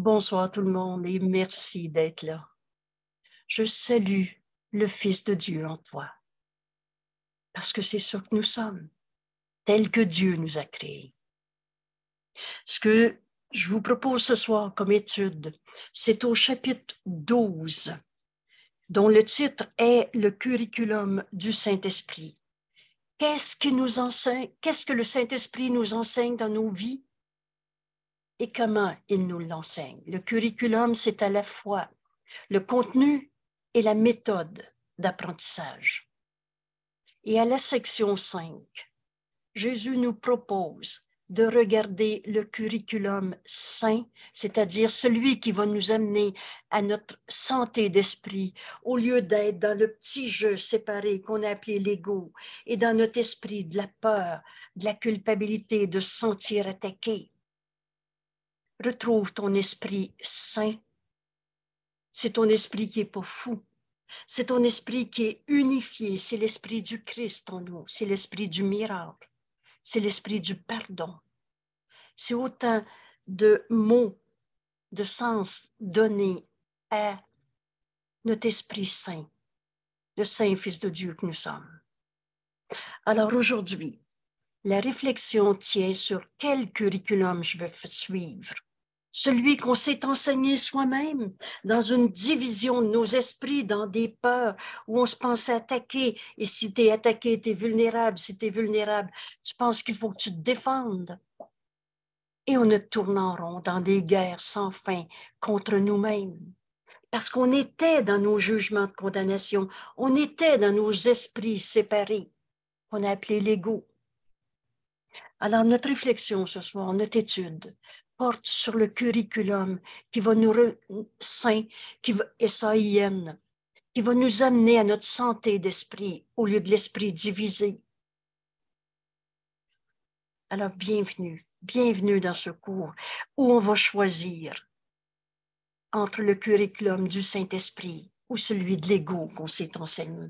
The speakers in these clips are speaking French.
Bonsoir tout le monde et merci d'être là. Je salue le Fils de Dieu en toi, parce que c'est ce que nous sommes, tel que Dieu nous a créés. Ce que je vous propose ce soir comme étude, c'est au chapitre 12, dont le titre est Le curriculum du Saint-Esprit. Qu'est-ce nous enseigne, qu'est-ce que le Saint-Esprit nous enseigne dans nos vies et comment il nous l'enseigne. Le curriculum, c'est à la fois le contenu et la méthode d'apprentissage. Et à la section 5, Jésus nous propose de regarder le curriculum saint, c'est-à-dire celui qui va nous amener à notre santé d'esprit, au lieu d'être dans le petit jeu séparé qu'on a appelé l'ego, et dans notre esprit de la peur, de la culpabilité, de se sentir attaqué. Retrouve ton esprit saint. C'est ton esprit qui n'est pas fou. C'est ton esprit qui est unifié. C'est l'esprit du Christ en nous. C'est l'esprit du miracle. C'est l'esprit du pardon. C'est autant de mots, de sens donnés à notre Esprit Saint, le Saint Fils de Dieu que nous sommes. Alors aujourd'hui, la réflexion tient sur quel curriculum je vais suivre celui qu'on s'est enseigné soi-même, dans une division de nos esprits, dans des peurs où on se pensait attaqué. Et si tu es attaqué, tu vulnérable. Si tu vulnérable, tu penses qu'il faut que tu te défendes. Et on ne tourne en rond dans des guerres sans fin contre nous-mêmes. Parce qu'on était dans nos jugements de condamnation, on était dans nos esprits séparés, qu'on a appelés l'ego. Alors, notre réflexion ce soir, notre étude, porte sur le curriculum qui va nous qui va, et qui va nous amener à notre santé d'esprit au lieu de l'esprit divisé. Alors, bienvenue, bienvenue dans ce cours où on va choisir entre le curriculum du Saint-Esprit ou celui de l'ego qu'on s'est enseigné.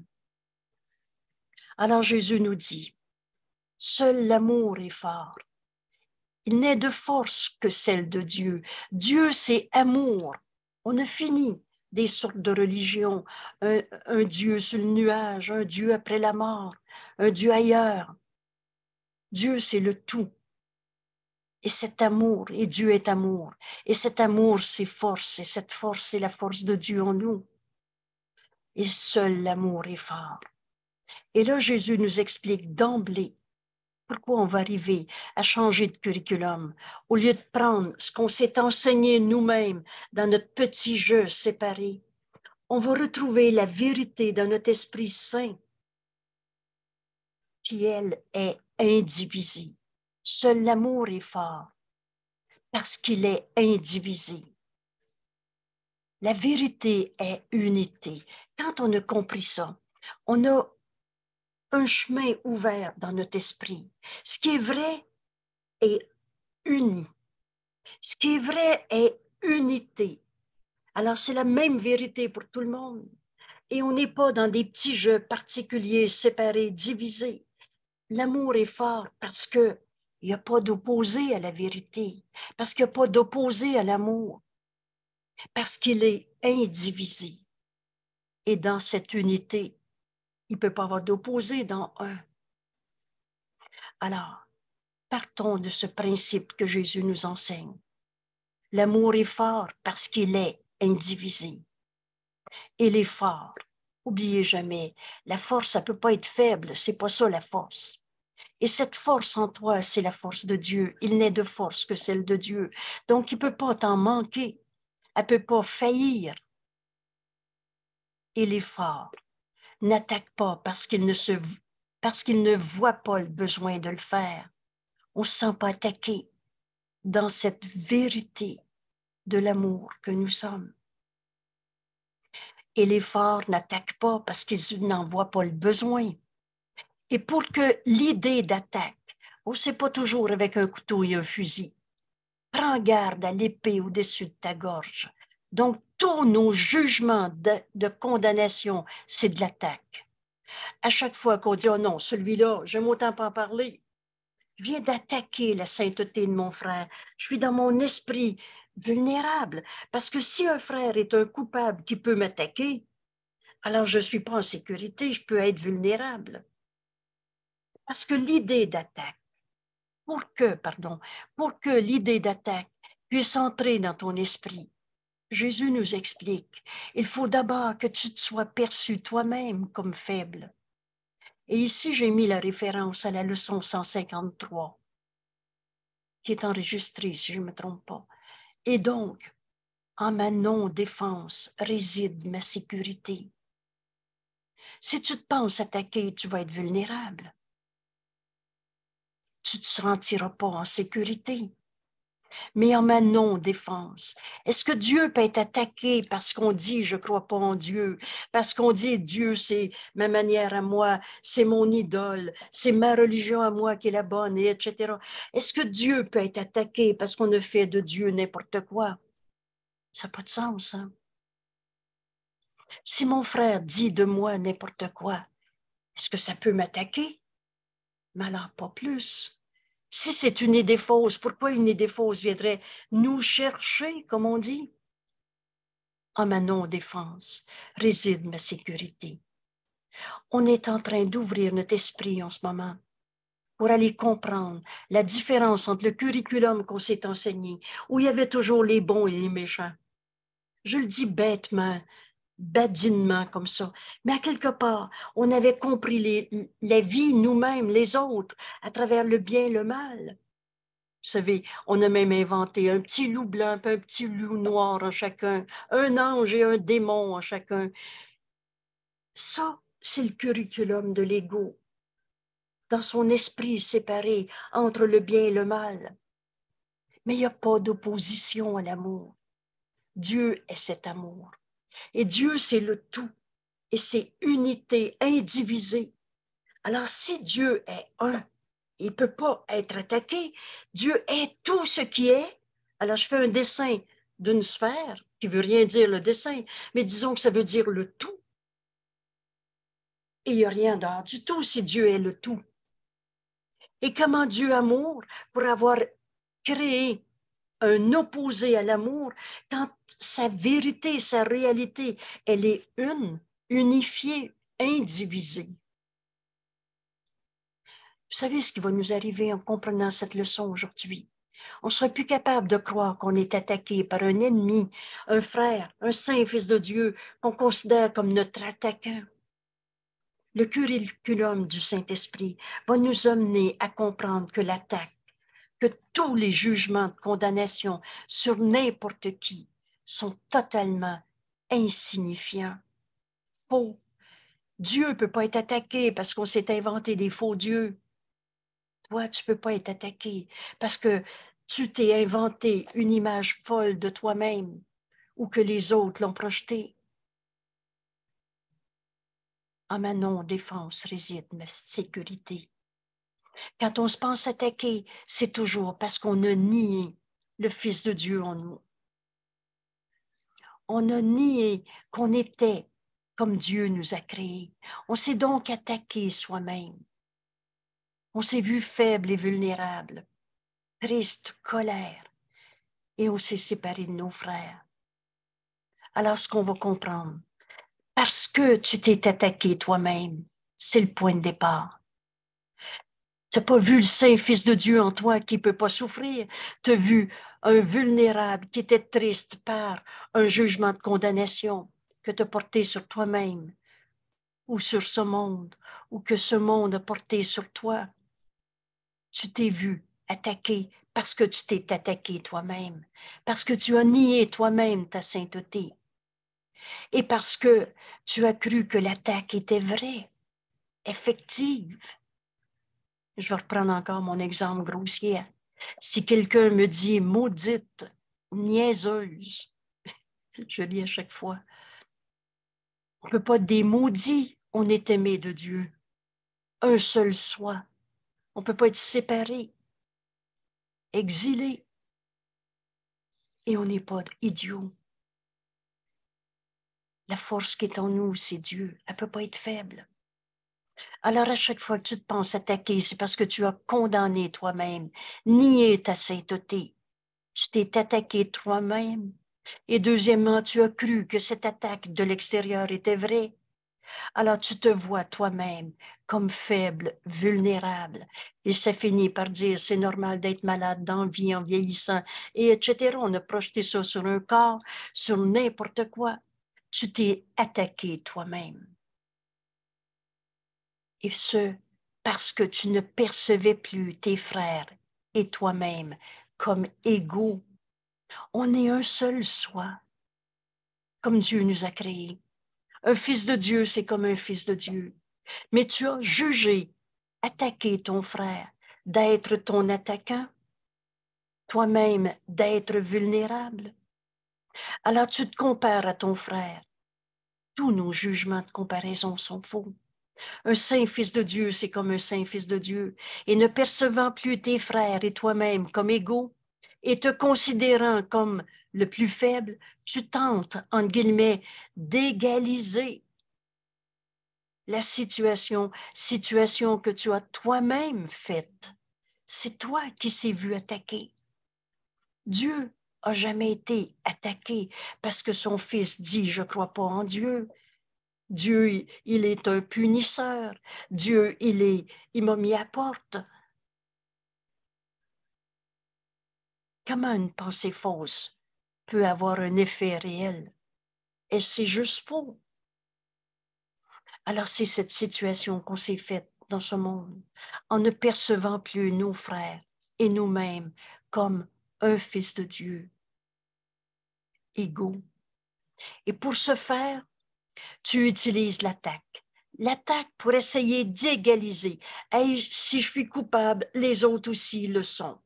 Alors Jésus nous dit, seul l'amour est fort il n'est de force que celle de Dieu. Dieu, c'est amour. On ne finit des sortes de religions. Un, Dieu sur le nuage, un Dieu après la mort, un Dieu ailleurs. Dieu, c'est le tout. Et cet amour, et Dieu est amour. Et cet amour, c'est force, et cette force, c'est la force de Dieu en nous. Et seul l'amour est fort. Et là, Jésus nous explique d'emblée pourquoi on va arriver à changer de curriculum au lieu de prendre ce qu'on s'est enseigné nous-mêmes dans notre petit jeu séparé? On va retrouver la vérité dans notre esprit saint qui, elle, est indivisible. Seul l'amour est fort parce qu'il est indivisible. La vérité est unité. Quand on a compris ça, on a un chemin ouvert dans notre esprit. Ce qui est vrai est uni. Ce qui est vrai est unité. Alors c'est la même vérité pour tout le monde. Et on n'est pas dans des petits jeux particuliers, séparés, divisés. L'amour est fort parce qu'il il n'y a pas d'opposé à la vérité, parce qu'il n'y a pas d'opposé à l'amour, parce qu'il est indivisé. Et dans cette unité, il ne peut pas avoir d'opposé dans un. Alors, partons de ce principe que Jésus nous enseigne. L'amour est fort parce qu'il est indivisible. Il est fort. Oubliez jamais, la force, ça ne peut pas être faible, c'est pas ça la force. Et cette force en toi, c'est la force de Dieu. Il n'est de force que celle de Dieu. Donc, il ne peut pas t'en manquer. Elle ne peut pas faillir. Il est fort n'attaquent pas parce qu'ils ne se parce qu'il ne voit pas le besoin de le faire. On ne se sent pas attaqué dans cette vérité de l'amour que nous sommes. Et les forts n'attaquent pas parce qu'ils n'en voient pas le besoin. Et pour que l'idée d'attaque, on ne sait pas toujours avec un couteau et un fusil, prends garde à l'épée au-dessus de ta gorge. Donc, tous nos jugements de, condamnation, c'est de l'attaque. À chaque fois qu'on dit, oh non, celui-là, je autant pas en parler, je viens d'attaquer la sainteté de mon frère. Je suis dans mon esprit vulnérable. Parce que si un frère est un coupable qui peut m'attaquer, alors je ne suis pas en sécurité, je peux être vulnérable. Parce que l'idée d'attaque, pour que, pardon, pour que l'idée d'attaque puisse entrer dans ton esprit, Jésus nous explique, il faut d'abord que tu te sois perçu toi-même comme faible. Et ici, j'ai mis la référence à la leçon 153, qui est enregistrée, si je ne me trompe pas. Et donc, en ma non-défense réside ma sécurité. Si tu te penses attaqué, tu vas être vulnérable. Tu ne te sentiras pas en sécurité. Mais en ma non-défense, est-ce que Dieu peut être attaqué parce qu'on dit je ne crois pas en Dieu, parce qu'on dit Dieu c'est ma manière à moi, c'est mon idole, c'est ma religion à moi qui est la bonne, etc. Est-ce que Dieu peut être attaqué parce qu'on ne fait de Dieu n'importe quoi? Ça n'a pas de sens. Hein? Si mon frère dit de moi n'importe quoi, est-ce que ça peut m'attaquer? Mais alors pas plus. Si c'est une idée fausse, pourquoi une idée fausse viendrait nous chercher, comme on dit? En ah, ma non-défense réside ma sécurité. On est en train d'ouvrir notre esprit en ce moment pour aller comprendre la différence entre le curriculum qu'on s'est enseigné, où il y avait toujours les bons et les méchants. Je le dis bêtement, badinement comme ça. Mais à quelque part, on avait compris les, la vie, nous-mêmes, les autres, à travers le bien et le mal. Vous savez, on a même inventé un petit loup blanc, un petit loup noir à chacun, un ange et un démon à chacun. Ça, c'est le curriculum de l'ego, dans son esprit séparé entre le bien et le mal. Mais il n'y a pas d'opposition à l'amour. Dieu est cet amour. Et Dieu, c'est le tout. Et c'est unité, indivisée. Alors si Dieu est un, il ne peut pas être attaqué. Dieu est tout ce qui est. Alors je fais un dessin d'une sphère qui veut rien dire le dessin, mais disons que ça veut dire le tout. Et il n'y a rien d'or du tout si Dieu est le tout. Et comment Dieu amour, pour avoir créé un opposé à l'amour, quand sa vérité, sa réalité, elle est une, unifiée, indivisée. Vous savez ce qui va nous arriver en comprenant cette leçon aujourd'hui. On ne sera plus capable de croire qu'on est attaqué par un ennemi, un frère, un saint fils de Dieu qu'on considère comme notre attaquant. Le curriculum du Saint-Esprit va nous amener à comprendre que l'attaque que tous les jugements de condamnation sur n'importe qui sont totalement insignifiants, faux. Dieu ne peut pas être attaqué parce qu'on s'est inventé des faux dieux. Toi, tu ne peux pas être attaqué parce que tu t'es inventé une image folle de toi-même ou que les autres l'ont projetée. En ma non-défense réside ma sécurité. Quand on se pense attaqué, c'est toujours parce qu'on a nié le Fils de Dieu en nous. On a nié qu'on était comme Dieu nous a créés. On s'est donc attaqué soi-même. On s'est vu faible et vulnérable, triste, colère, et on s'est séparé de nos frères. Alors ce qu'on va comprendre, parce que tu t'es attaqué toi-même, c'est le point de départ. Tu n'as pas vu le Saint-Fils de Dieu en toi qui ne peut pas souffrir. Tu as vu un vulnérable qui était triste par un jugement de condamnation que tu as porté sur toi-même ou sur ce monde ou que ce monde a porté sur toi. Tu t'es vu attaqué parce que tu t'es attaqué toi-même, parce que tu as nié toi-même ta sainteté et parce que tu as cru que l'attaque était vraie, effective je vais reprendre encore mon exemple grossier. Si quelqu'un me dit maudite, niaiseuse, je lis à chaque fois, on ne peut pas être des maudits, on est aimé de Dieu. Un seul soi. On ne peut pas être séparé, exilé. Et on n'est pas idiot. La force qui est en nous, c'est Dieu. Elle ne peut pas être faible. Alors à chaque fois que tu te penses attaqué, c'est parce que tu as condamné toi-même, nié ta sainteté. Tu t'es attaqué toi-même. Et deuxièmement, tu as cru que cette attaque de l'extérieur était vraie. Alors tu te vois toi-même comme faible, vulnérable. Et ça finit par dire c'est normal d'être malade d'envie en vieillissant, et etc. On a projeté ça sur un corps, sur n'importe quoi. Tu t'es attaqué toi-même et ce, parce que tu ne percevais plus tes frères et toi-même comme égaux. On est un seul soi, comme Dieu nous a créés. Un fils de Dieu, c'est comme un fils de Dieu. Mais tu as jugé, attaqué ton frère d'être ton attaquant, toi-même d'être vulnérable. Alors tu te compares à ton frère. Tous nos jugements de comparaison sont faux. Un saint fils de Dieu, c'est comme un saint fils de Dieu, et ne percevant plus tes frères et toi-même comme égaux, et te considérant comme le plus faible, tu tentes, en guillemets, d'égaliser la situation, situation que tu as toi-même faite. C'est toi qui s'est vu attaquer. Dieu a jamais été attaqué parce que son fils dit, je crois pas en Dieu. Dieu, il est un punisseur. Dieu, il est, il m'a mis à porte. Comment une pensée fausse peut avoir un effet réel? Et c'est juste faux. Alors c'est cette situation qu'on s'est faite dans ce monde, en ne percevant plus nos frères et nous-mêmes comme un fils de Dieu, égaux. Et pour ce faire, tu utilises l'attaque. L'attaque pour essayer d'égaliser. et si je suis coupable, les autres aussi le sont.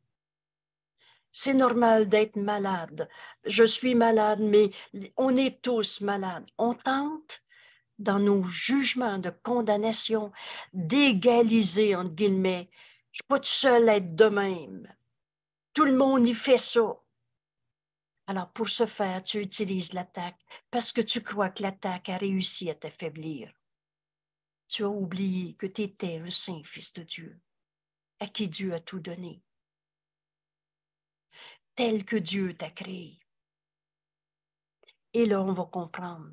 C'est normal d'être malade. Je suis malade, mais on est tous malades. On tente, dans nos jugements de condamnation, d'égaliser, entre guillemets. Je ne suis pas tout seul être de même. Tout le monde y fait ça. Alors, pour ce faire, tu utilises l'attaque parce que tu crois que l'attaque a réussi à t'affaiblir. Tu as oublié que tu étais un Saint Fils de Dieu, à qui Dieu a tout donné, tel que Dieu t'a créé. Et là, on va comprendre.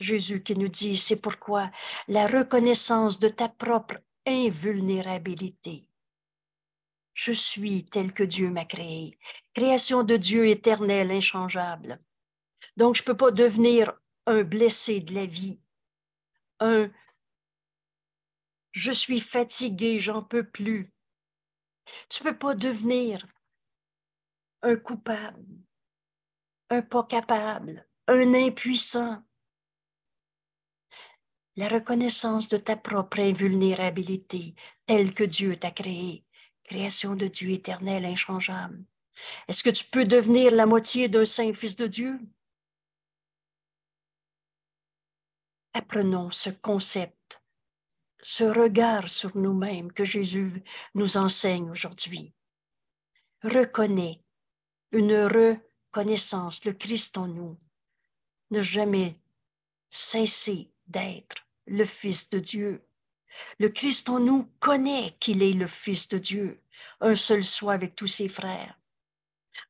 Jésus qui nous dit, c'est pourquoi la reconnaissance de ta propre invulnérabilité je suis tel que Dieu m'a créé. Création de Dieu éternelle, inchangeable. Donc, je ne peux pas devenir un blessé de la vie, un je suis fatigué, j'en peux plus. Tu ne peux pas devenir un coupable, un pas capable, un impuissant. La reconnaissance de ta propre invulnérabilité telle que Dieu t'a créée création de Dieu éternel, inchangeable. Est-ce que tu peux devenir la moitié d'un saint fils de Dieu? Apprenons ce concept, ce regard sur nous-mêmes que Jésus nous enseigne aujourd'hui. Reconnais une reconnaissance, le Christ en nous. Ne jamais cesser d'être le Fils de Dieu. Le Christ en nous connaît qu'il est le Fils de Dieu, un seul soi avec tous ses frères.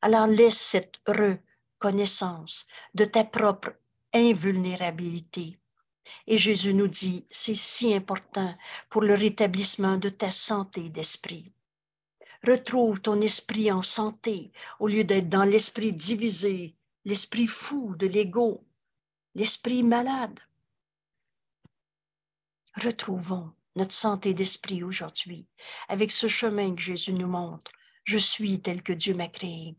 Alors laisse cette reconnaissance de ta propre invulnérabilité. Et Jésus nous dit, c'est si important pour le rétablissement de ta santé d'esprit. Retrouve ton esprit en santé au lieu d'être dans l'esprit divisé, l'esprit fou de l'ego, l'esprit malade. Retrouvons notre santé d'esprit aujourd'hui, avec ce chemin que Jésus nous montre. Je suis tel que Dieu m'a créé.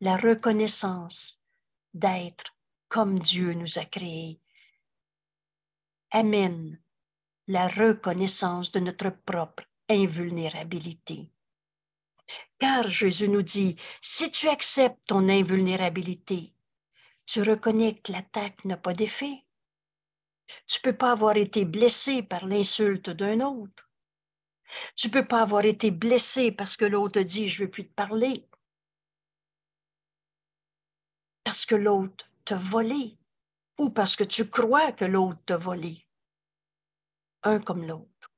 La reconnaissance d'être comme Dieu nous a créés amène la reconnaissance de notre propre invulnérabilité. Car Jésus nous dit, si tu acceptes ton invulnérabilité, tu reconnais que l'attaque n'a pas d'effet. Tu peux pas avoir été blessé par l'insulte d'un autre. Tu peux pas avoir été blessé parce que l'autre dit je veux plus te parler. Parce que l'autre t'a volé ou parce que tu crois que l'autre t'a volé. Un comme l'autre.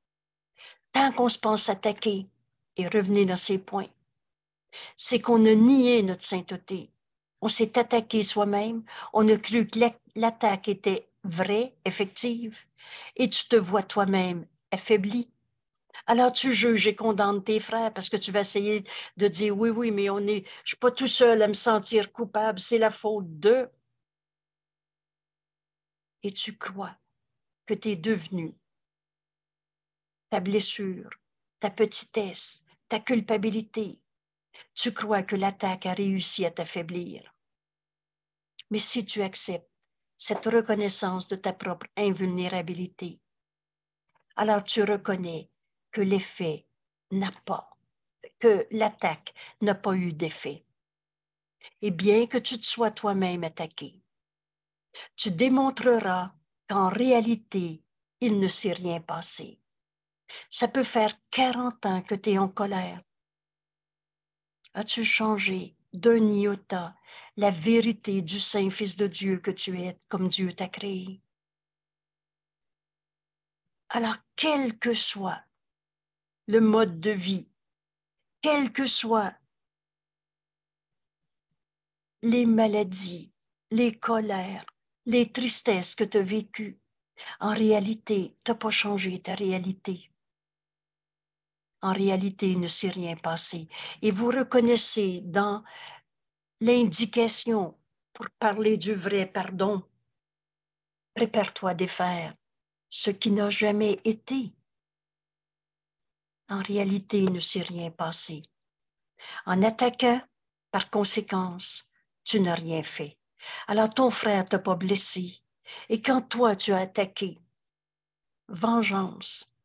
Tant qu'on se pense attaquer et revenir dans ces points, c'est qu'on a nié notre sainteté. On s'est attaqué soi-même, on a cru que l'attaque était vraie, effective, et tu te vois toi-même affaibli. Alors tu juges et condamnes tes frères parce que tu vas essayer de dire oui, oui, mais on est, je suis pas tout seul à me sentir coupable, c'est la faute d'eux. Et tu crois que tu es devenu ta blessure, ta petitesse, ta culpabilité. Tu crois que l'attaque a réussi à t'affaiblir. Mais si tu acceptes cette reconnaissance de ta propre invulnérabilité. Alors tu reconnais que l'effet n'a pas, que l'attaque n'a pas eu d'effet. Et bien que tu te sois toi-même attaqué, tu démontreras qu'en réalité, il ne s'est rien passé. Ça peut faire 40 ans que tu es en colère. As-tu changé d'un iota la vérité du Saint Fils de Dieu que tu es, comme Dieu t'a créé. Alors, quel que soit le mode de vie, quelles que soient les maladies, les colères, les tristesses que tu as vécues, en réalité, tu n'as pas changé ta réalité en réalité, il ne s'est rien passé. Et vous reconnaissez dans l'indication pour parler du vrai pardon, prépare-toi défaire ce qui n'a jamais été. En réalité, il ne s'est rien passé. En attaquant, par conséquence, tu n'as rien fait. Alors ton frère t'a pas blessé. Et quand toi tu as attaqué, vengeance,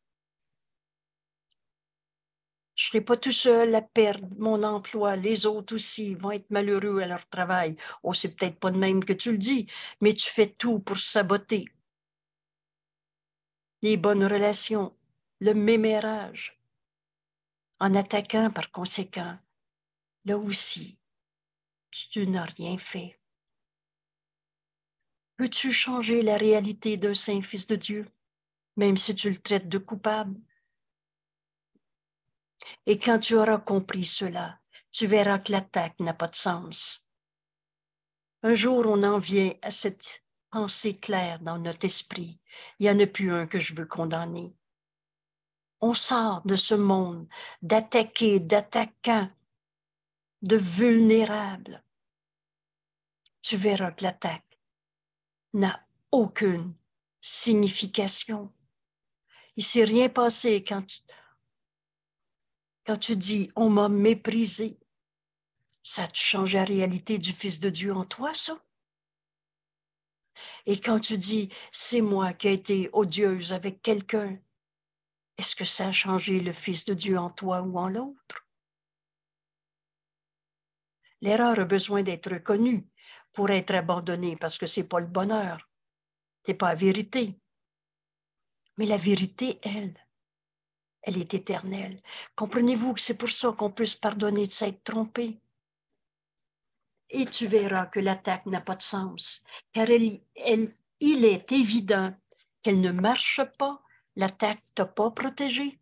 je ne serai pas tout seul à perdre mon emploi. Les autres aussi vont être malheureux à leur travail. Oh, c'est peut-être pas de même que tu le dis, mais tu fais tout pour saboter. Les bonnes relations, le mémérage, en attaquant par conséquent, là aussi, tu n'as rien fait. Peux-tu changer la réalité d'un saint fils de Dieu, même si tu le traites de coupable? Et quand tu auras compris cela, tu verras que l'attaque n'a pas de sens. Un jour, on en vient à cette pensée claire dans notre esprit. Il n'y en a plus un que je veux condamner. On sort de ce monde d'attaqués, d'attaquants, de vulnérables. Tu verras que l'attaque n'a aucune signification. Il s'est rien passé quand tu, quand tu dis on m'a méprisé, ça te change la réalité du Fils de Dieu en toi, ça? Et quand tu dis c'est moi qui ai été odieuse avec quelqu'un, est-ce que ça a changé le Fils de Dieu en toi ou en l'autre? L'erreur a besoin d'être reconnue pour être abandonnée parce que ce n'est pas le bonheur, ce n'est pas la vérité. Mais la vérité, elle, elle est éternelle. Comprenez-vous que c'est pour ça qu'on peut se pardonner de s'être trompé? Et tu verras que l'attaque n'a pas de sens, car il est évident qu'elle ne marche pas, l'attaque ne t'a pas protégé.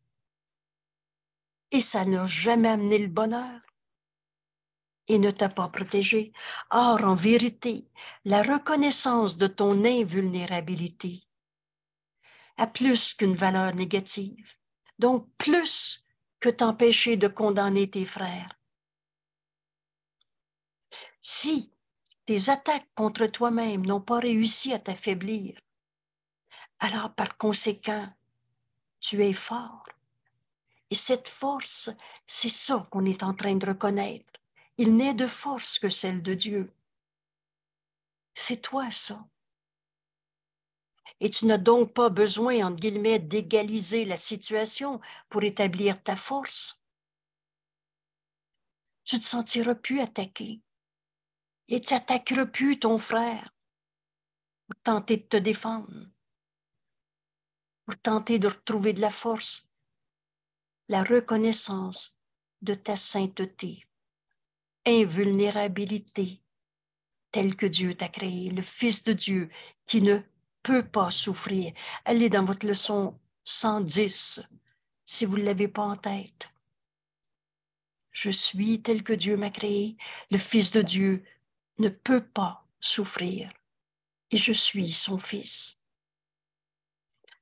Et ça n'a jamais amené le bonheur et ne t'a pas protégé. Or, en vérité, la reconnaissance de ton invulnérabilité a plus qu'une valeur négative donc plus que t'empêcher de condamner tes frères. Si tes attaques contre toi-même n'ont pas réussi à t'affaiblir, alors par conséquent, tu es fort. Et cette force, c'est ça qu'on est en train de reconnaître. Il n'est de force que celle de Dieu. C'est toi ça et tu n'as donc pas besoin, entre guillemets, d'égaliser la situation pour établir ta force. Tu ne te sentiras plus attaqué et tu n'attaqueras plus ton frère pour tenter de te défendre, pour tenter de retrouver de la force, la reconnaissance de ta sainteté, invulnérabilité, telle que Dieu t'a créé, le Fils de Dieu qui ne peut pas souffrir. Allez dans votre leçon 110 si vous ne l'avez pas en tête. Je suis tel que Dieu m'a créé. Le Fils de Dieu ne peut pas souffrir. Et je suis son Fils.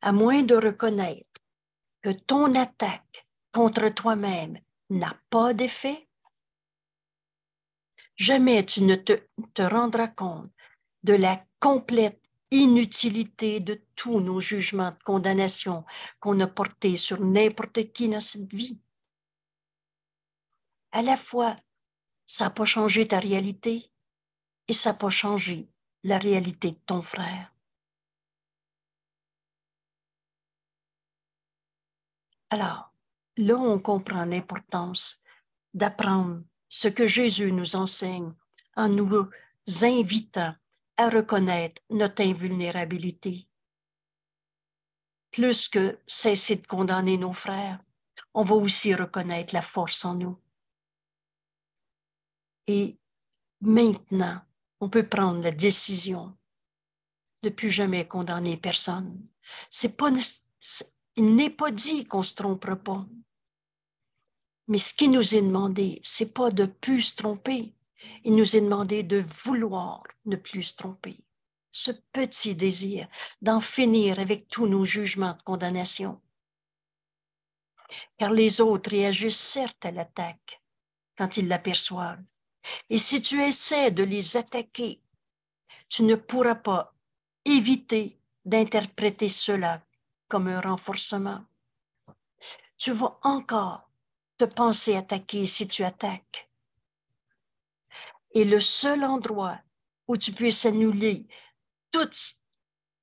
À moins de reconnaître que ton attaque contre toi-même n'a pas d'effet, jamais tu ne te, te rendras compte de la complète inutilité de tous nos jugements de condamnation qu'on a portés sur n'importe qui dans cette vie. À la fois, ça n'a pas changé ta réalité et ça n'a pas changé la réalité de ton frère. Alors, là, on comprend l'importance d'apprendre ce que Jésus nous enseigne en nous invitant à reconnaître notre invulnérabilité. Plus que cesser de condamner nos frères, on va aussi reconnaître la force en nous. Et maintenant, on peut prendre la décision de plus jamais condamner personne. C'est pas, il n'est pas dit qu'on se trompera pas. Mais ce qui nous est demandé, c'est pas de plus se tromper, il nous est demandé de vouloir ne plus se tromper. Ce petit désir d'en finir avec tous nos jugements de condamnation. Car les autres réagissent certes à l'attaque quand ils l'aperçoivent. Et si tu essaies de les attaquer, tu ne pourras pas éviter d'interpréter cela comme un renforcement. Tu vas encore te penser attaqué si tu attaques est le seul endroit où tu puisses annuler tout,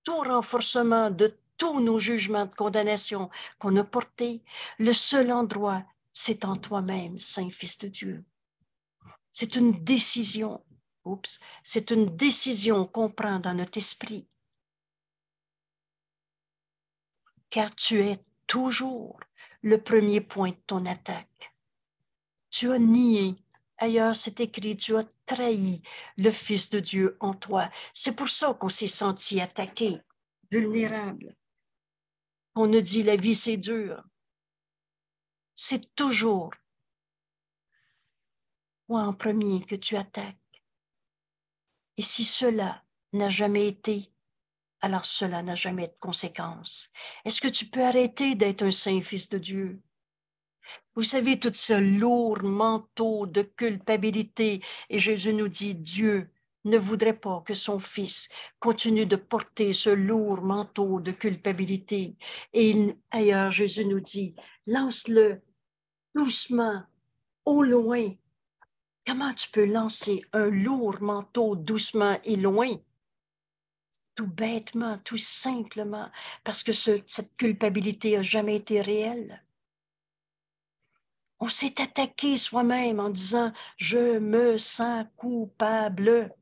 tout renforcement de tous nos jugements de condamnation qu'on a portés. Le seul endroit, c'est en toi-même, Saint Fils de Dieu. C'est une décision. Oups, c'est une décision qu'on prend dans notre esprit. Car tu es toujours le premier point de ton attaque. Tu as nié Ailleurs, c'est écrit, tu as trahi le Fils de Dieu en toi. C'est pour ça qu'on s'est senti attaqué, vulnérable. On nous dit, la vie, c'est dur. C'est toujours moi en premier que tu attaques. Et si cela n'a jamais été, alors cela n'a jamais de conséquence. Est-ce que tu peux arrêter d'être un saint fils de Dieu? Vous savez, tout ce lourd manteau de culpabilité. Et Jésus nous dit, Dieu ne voudrait pas que son fils continue de porter ce lourd manteau de culpabilité. Et ailleurs, Jésus nous dit, lance-le doucement, au loin. Comment tu peux lancer un lourd manteau doucement et loin? Tout bêtement, tout simplement, parce que cette culpabilité n'a jamais été réelle. On s'est attaqué soi-même en disant Je me sens coupable.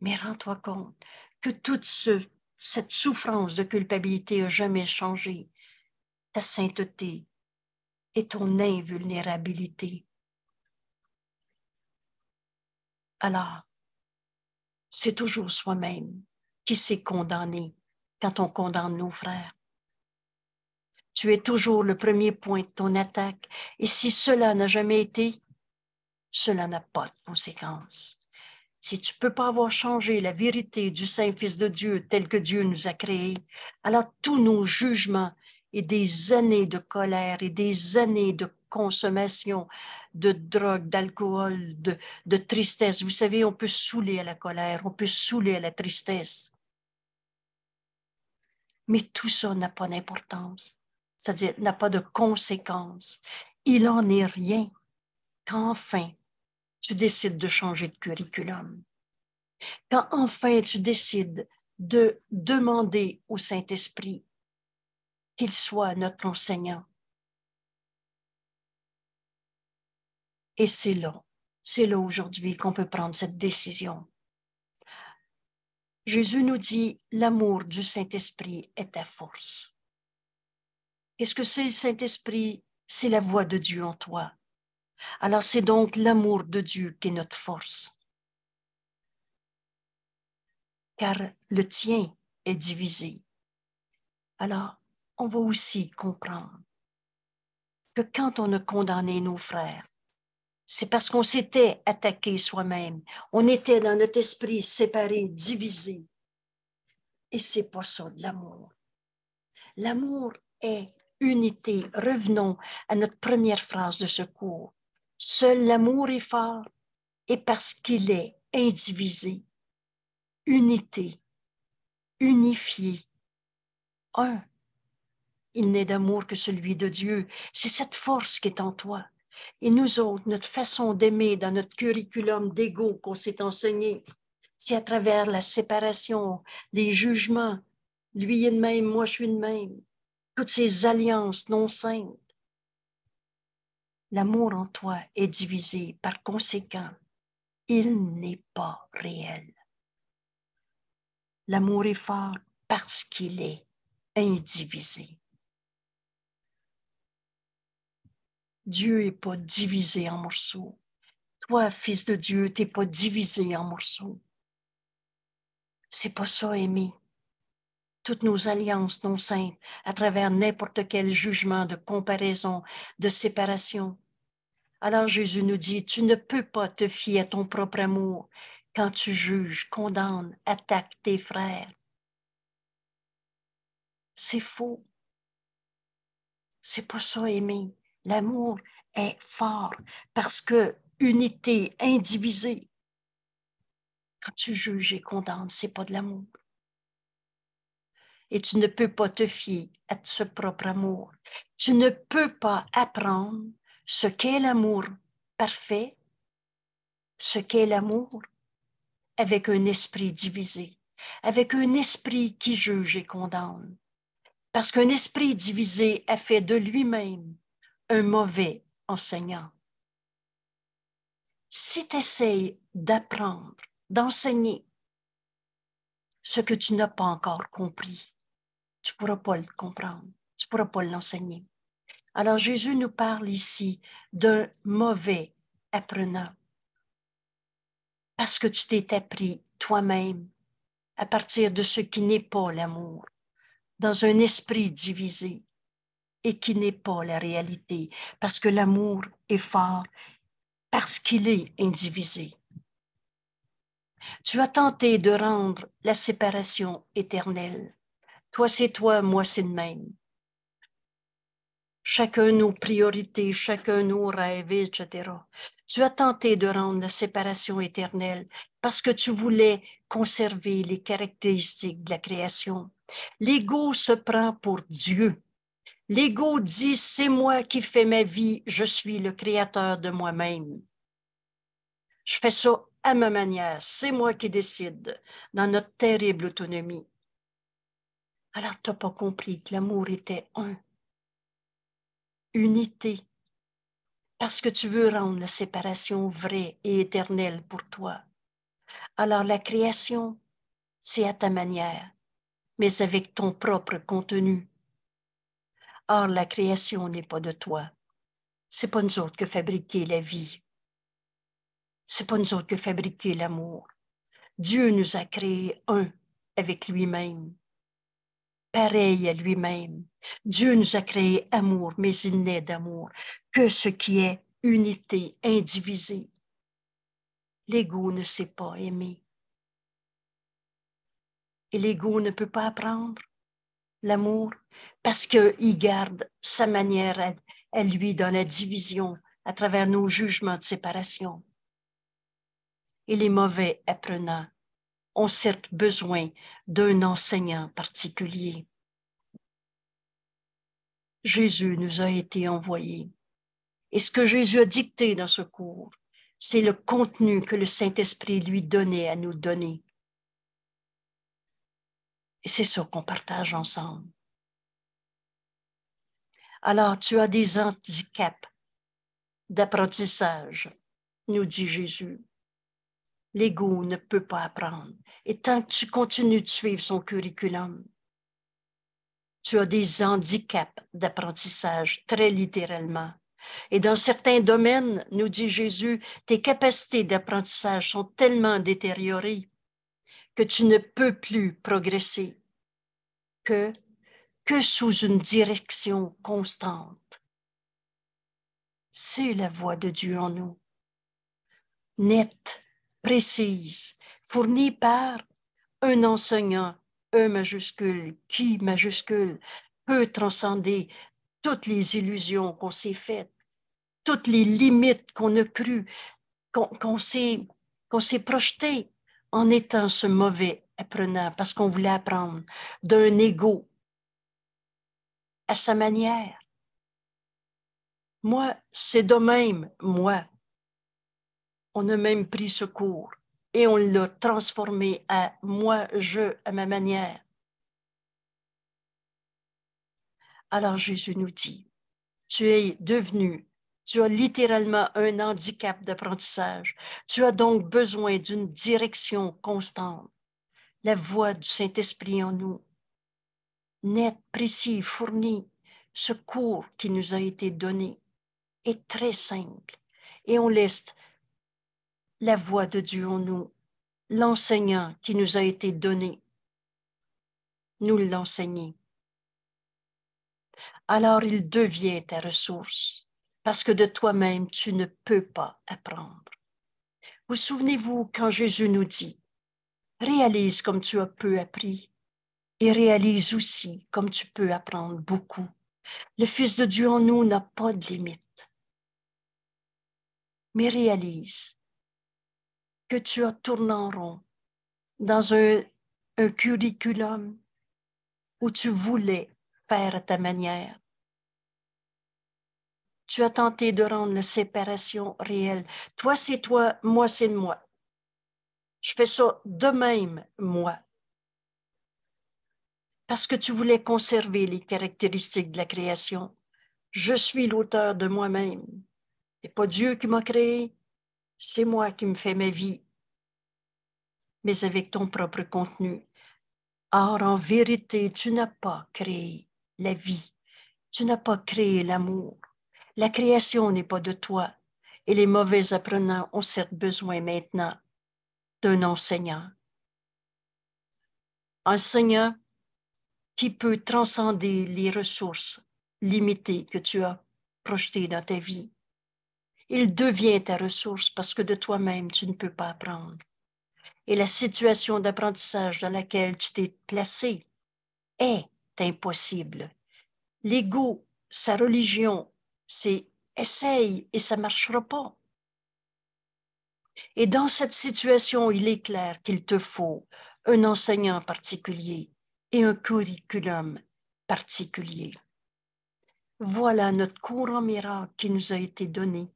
Mais rends-toi compte que toute cette souffrance de culpabilité n'a jamais changé ta sainteté et ton invulnérabilité. Alors, c'est toujours soi-même qui s'est condamné quand on condamne nos frères. Tu es toujours le premier point de ton attaque. Et si cela n'a jamais été, cela n'a pas de conséquence. Si tu ne peux pas avoir changé la vérité du Saint-Fils de Dieu tel que Dieu nous a créé, alors tous nos jugements et des années de colère et des années de consommation de drogue, d'alcool, de, de tristesse. Vous savez, on peut saouler à la colère, on peut saouler à la tristesse. Mais tout ça n'a pas d'importance c'est-à-dire n'a pas de conséquences. Il en est rien quand enfin tu décides de changer de curriculum, quand enfin tu décides de demander au Saint-Esprit qu'il soit notre enseignant. Et c'est là, c'est là aujourd'hui qu'on peut prendre cette décision. Jésus nous dit, l'amour du Saint-Esprit est ta force est ce que c'est le Saint-Esprit C'est la voix de Dieu en toi. Alors c'est donc l'amour de Dieu qui est notre force. Car le tien est divisé. Alors on va aussi comprendre que quand on a condamné nos frères, c'est parce qu'on s'était attaqué soi-même. On était dans notre esprit séparé, divisé. Et c'est pas ça de l'amour. L'amour est unité. Revenons à notre première phrase de ce cours. Seul l'amour est fort et parce qu'il est indivisé, unité, unifié, un. Il n'est d'amour que celui de Dieu. C'est cette force qui est en toi. Et nous autres, notre façon d'aimer dans notre curriculum d'ego qu'on s'est enseigné, c'est à travers la séparation, les jugements. Lui est de même, moi je suis de même toutes ces alliances non saintes. L'amour en toi est divisé, par conséquent, il n'est pas réel. L'amour est fort parce qu'il est indivisé. Dieu n'est pas divisé en morceaux. Toi, fils de Dieu, tu n'es pas divisé en morceaux. C'est pas ça, aimé toutes nos alliances non saintes à travers n'importe quel jugement de comparaison, de séparation. Alors Jésus nous dit, tu ne peux pas te fier à ton propre amour quand tu juges, condamnes, attaques tes frères. C'est faux. C'est pas ça, aimer. L'amour est fort parce que unité indivisée, quand tu juges et condamnes, c'est pas de l'amour et tu ne peux pas te fier à ce propre amour. Tu ne peux pas apprendre ce qu'est l'amour parfait, ce qu'est l'amour avec un esprit divisé, avec un esprit qui juge et condamne. Parce qu'un esprit divisé a fait de lui-même un mauvais enseignant. Si tu essayes d'apprendre, d'enseigner ce que tu n'as pas encore compris, tu ne pourras pas le comprendre, tu ne pourras pas l'enseigner. Alors Jésus nous parle ici d'un mauvais apprenant parce que tu t'es appris toi-même à partir de ce qui n'est pas l'amour, dans un esprit divisé et qui n'est pas la réalité, parce que l'amour est fort, parce qu'il est indivisé. Tu as tenté de rendre la séparation éternelle toi, c'est toi, moi, c'est de même. Chacun nos priorités, chacun nos rêves, etc. Tu as tenté de rendre la séparation éternelle parce que tu voulais conserver les caractéristiques de la création. L'ego se prend pour Dieu. L'ego dit, c'est moi qui fais ma vie, je suis le créateur de moi-même. Je fais ça à ma manière, c'est moi qui décide dans notre terrible autonomie. Alors, tu n'as pas compris que l'amour était un, unité, parce que tu veux rendre la séparation vraie et éternelle pour toi. Alors, la création, c'est à ta manière, mais avec ton propre contenu. Or, la création n'est pas de toi. C'est pas nous autres que fabriquer la vie. C'est pas nous autres que fabriquer l'amour. Dieu nous a créés un avec lui-même pareil à lui-même. Dieu nous a créé amour, mais il n'est d'amour que ce qui est unité, indivisée. L'ego ne sait pas aimer. Et l'ego ne peut pas apprendre l'amour parce qu'il garde sa manière à, à lui dans la division à travers nos jugements de séparation. Il est mauvais apprenant ont certes besoin d'un enseignant particulier. Jésus nous a été envoyé. Et ce que Jésus a dicté dans ce cours, c'est le contenu que le Saint-Esprit lui donnait à nous donner. Et c'est ce qu'on partage ensemble. Alors, tu as des handicaps d'apprentissage, nous dit Jésus. L'ego ne peut pas apprendre. Et tant que tu continues de suivre son curriculum, tu as des handicaps d'apprentissage, très littéralement. Et dans certains domaines, nous dit Jésus, tes capacités d'apprentissage sont tellement détériorées que tu ne peux plus progresser que, que sous une direction constante. C'est la voix de Dieu en nous, nette, précise fournie par un enseignant, un e majuscule, qui majuscule, peut transcender toutes les illusions qu'on s'est faites, toutes les limites qu'on a cru qu'on s'est projeté en étant ce mauvais apprenant parce qu'on voulait apprendre d'un ego à sa manière. Moi, c'est de même, moi, on a même pris secours et on l'a transformé à moi, je, à ma manière. Alors Jésus nous dit, tu es devenu, tu as littéralement un handicap d'apprentissage. Tu as donc besoin d'une direction constante. La voix du Saint-Esprit en nous, net, précis, fourni, ce cours qui nous a été donné est très simple et on laisse la voix de Dieu en nous, l'enseignant qui nous a été donné, nous l'enseigner. Alors il devient ta ressource, parce que de toi-même tu ne peux pas apprendre. Vous souvenez-vous quand Jésus nous dit, réalise comme tu as peu appris, et réalise aussi comme tu peux apprendre beaucoup. Le Fils de Dieu en nous n'a pas de limite. Mais réalise que tu as tourné en rond dans un, curriculum où tu voulais faire à ta manière. Tu as tenté de rendre la séparation réelle. Toi, c'est toi, moi, c'est moi. Je fais ça de même, moi. Parce que tu voulais conserver les caractéristiques de la création. Je suis l'auteur de moi-même. Ce pas Dieu qui m'a créé, c'est moi qui me fais ma vie, mais avec ton propre contenu. Or, en vérité, tu n'as pas créé la vie, tu n'as pas créé l'amour. La création n'est pas de toi, et les mauvais apprenants ont certes besoin maintenant d'un enseignant. Un Enseignant qui peut transcender les ressources limitées que tu as projetées dans ta vie il devient ta ressource parce que de toi-même, tu ne peux pas apprendre. Et la situation d'apprentissage dans laquelle tu t'es placé est impossible. L'ego, sa religion, c'est essaye et ça ne marchera pas. Et dans cette situation, il est clair qu'il te faut un enseignant particulier et un curriculum particulier. Voilà notre courant miracle qui nous a été donné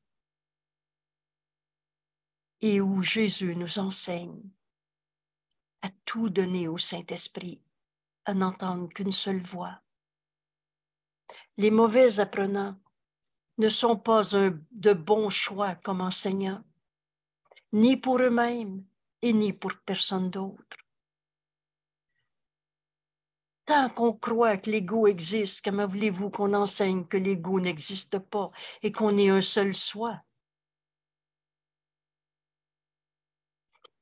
et où Jésus nous enseigne à tout donner au Saint-Esprit, à n'entendre qu'une seule voix. Les mauvais apprenants ne sont pas de bons choix comme enseignants, ni pour eux-mêmes et ni pour personne d'autre. Tant qu'on croit que l'ego existe, comment voulez-vous qu'on enseigne que l'ego n'existe pas et qu'on est un seul soi?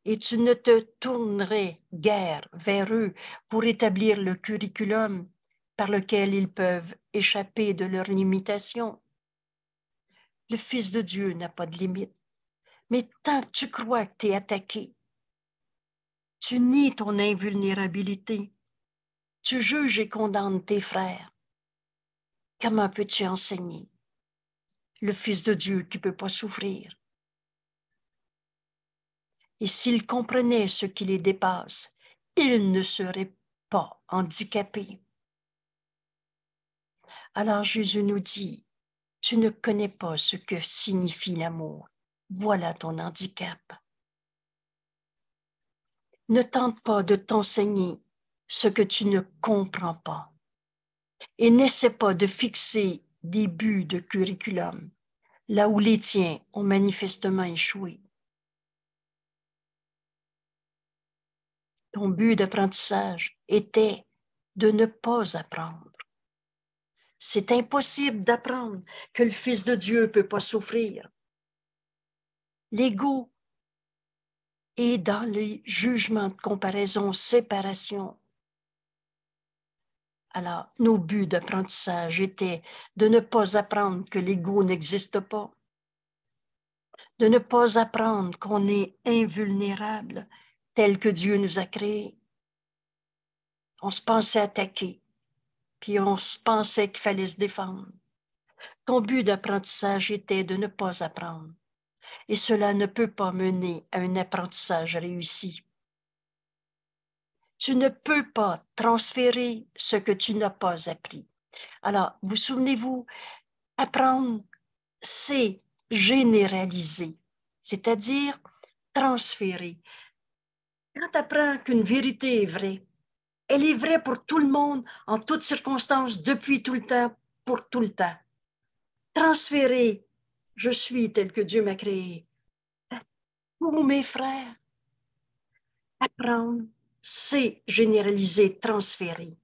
et tu ne te tournerais guère vers eux pour établir le curriculum par lequel ils peuvent échapper de leurs limitations. Le Fils de Dieu n'a pas de limite, mais tant que tu crois que tu es attaqué, tu nies ton invulnérabilité, tu juges et condamnes tes frères. Comment peux-tu enseigner le Fils de Dieu qui ne peut pas souffrir? Et s'ils comprenaient ce qui les dépasse, ils ne seraient pas handicapés. Alors Jésus nous dit, tu ne connais pas ce que signifie l'amour. Voilà ton handicap. Ne tente pas de t'enseigner ce que tu ne comprends pas. Et n'essaie pas de fixer des buts de curriculum là où les tiens ont manifestement échoué. ton but d'apprentissage était de ne pas apprendre. C'est impossible d'apprendre que le Fils de Dieu ne peut pas souffrir. L'ego est dans les jugements de comparaison, séparation. Alors, nos buts d'apprentissage étaient de ne pas apprendre que l'ego n'existe pas, de ne pas apprendre qu'on est invulnérable, tel que Dieu nous a créés. On se pensait attaqué, puis on se pensait qu'il fallait se défendre. Ton but d'apprentissage était de ne pas apprendre, et cela ne peut pas mener à un apprentissage réussi. Tu ne peux pas transférer ce que tu n'as pas appris. Alors, vous souvenez-vous, apprendre, c'est généraliser, c'est-à-dire transférer, quand tu apprends qu'une vérité est vraie, elle est vraie pour tout le monde, en toutes circonstances, depuis tout le temps, pour tout le temps. Transférer, je suis tel que Dieu m'a créé, Pour mes frères. Apprendre, c'est généraliser, transférer.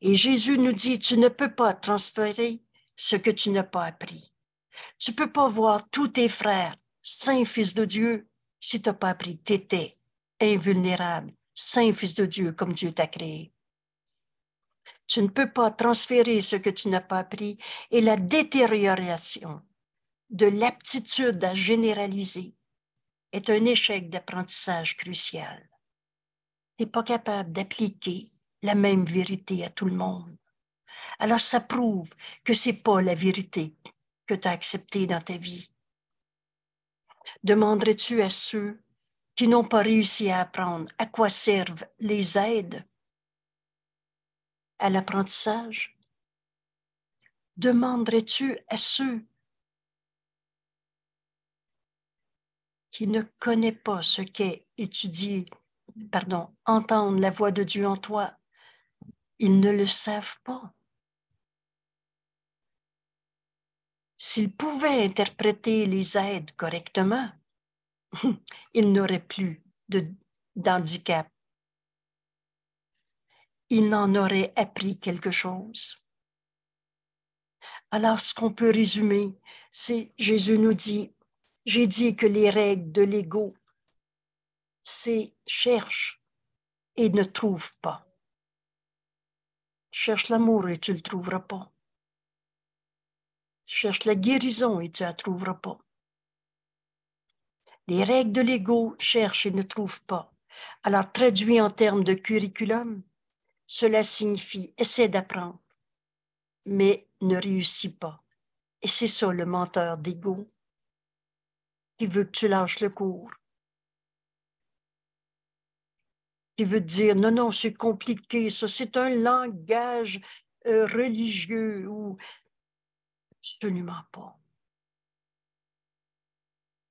Et Jésus nous dit, tu ne peux pas transférer ce que tu n'as pas appris. Tu ne peux pas voir tous tes frères, saints fils de Dieu, si tu n'as pas appris, t'étais invulnérable, saint Fils de Dieu, comme Dieu t'a créé. Tu ne peux pas transférer ce que tu n'as pas appris et la détérioration de l'aptitude à généraliser est un échec d'apprentissage crucial. Tu n'es pas capable d'appliquer la même vérité à tout le monde. Alors ça prouve que ce n'est pas la vérité que tu as acceptée dans ta vie. Demanderais-tu à ceux qui n'ont pas réussi à apprendre à quoi servent les aides à l'apprentissage? Demanderais-tu à ceux qui ne connaissent pas ce qu'est étudier, pardon, entendre la voix de Dieu en toi? Ils ne le savent pas. S'ils pouvaient interpréter les aides correctement, il n'aurait plus d'handicap. Il n'en aurait appris quelque chose. Alors, ce qu'on peut résumer, c'est Jésus nous dit, j'ai dit que les règles de l'ego, c'est cherche et ne trouve pas. Cherche l'amour et tu ne le trouveras pas. Cherche la guérison et tu ne la trouveras pas. Les règles de l'ego cherchent et ne trouvent pas. Alors, traduit en termes de curriculum, cela signifie essaie d'apprendre, mais ne réussis pas. Et c'est ça le menteur d'ego qui veut que tu lâches le cours. Qui veut dire non, non, c'est compliqué, ça, c'est un langage euh, religieux ou absolument pas.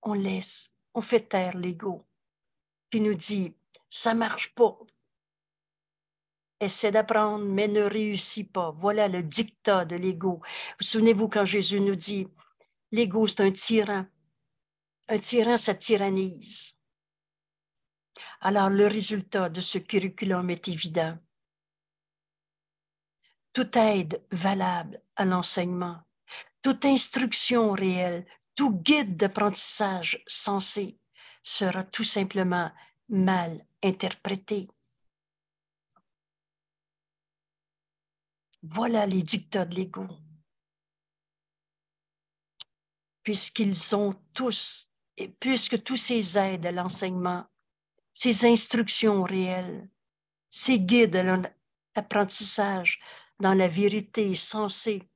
On laisse on fait taire l'ego qui nous dit ça marche pas. Essaie d'apprendre, mais ne réussis pas. Voilà le dictat de l'ego. Vous souvenez-vous quand Jésus nous dit l'ego, c'est un tyran. Un tyran, ça tyrannise. Alors, le résultat de ce curriculum est évident. Toute aide valable à l'enseignement, toute instruction réelle, tout guide d'apprentissage sensé sera tout simplement mal interprété. Voilà les dictats de l'ego, puisqu'ils ont tous, et puisque tous ces aides à l'enseignement, ces instructions réelles, ces guides à l'apprentissage dans la vérité sensée,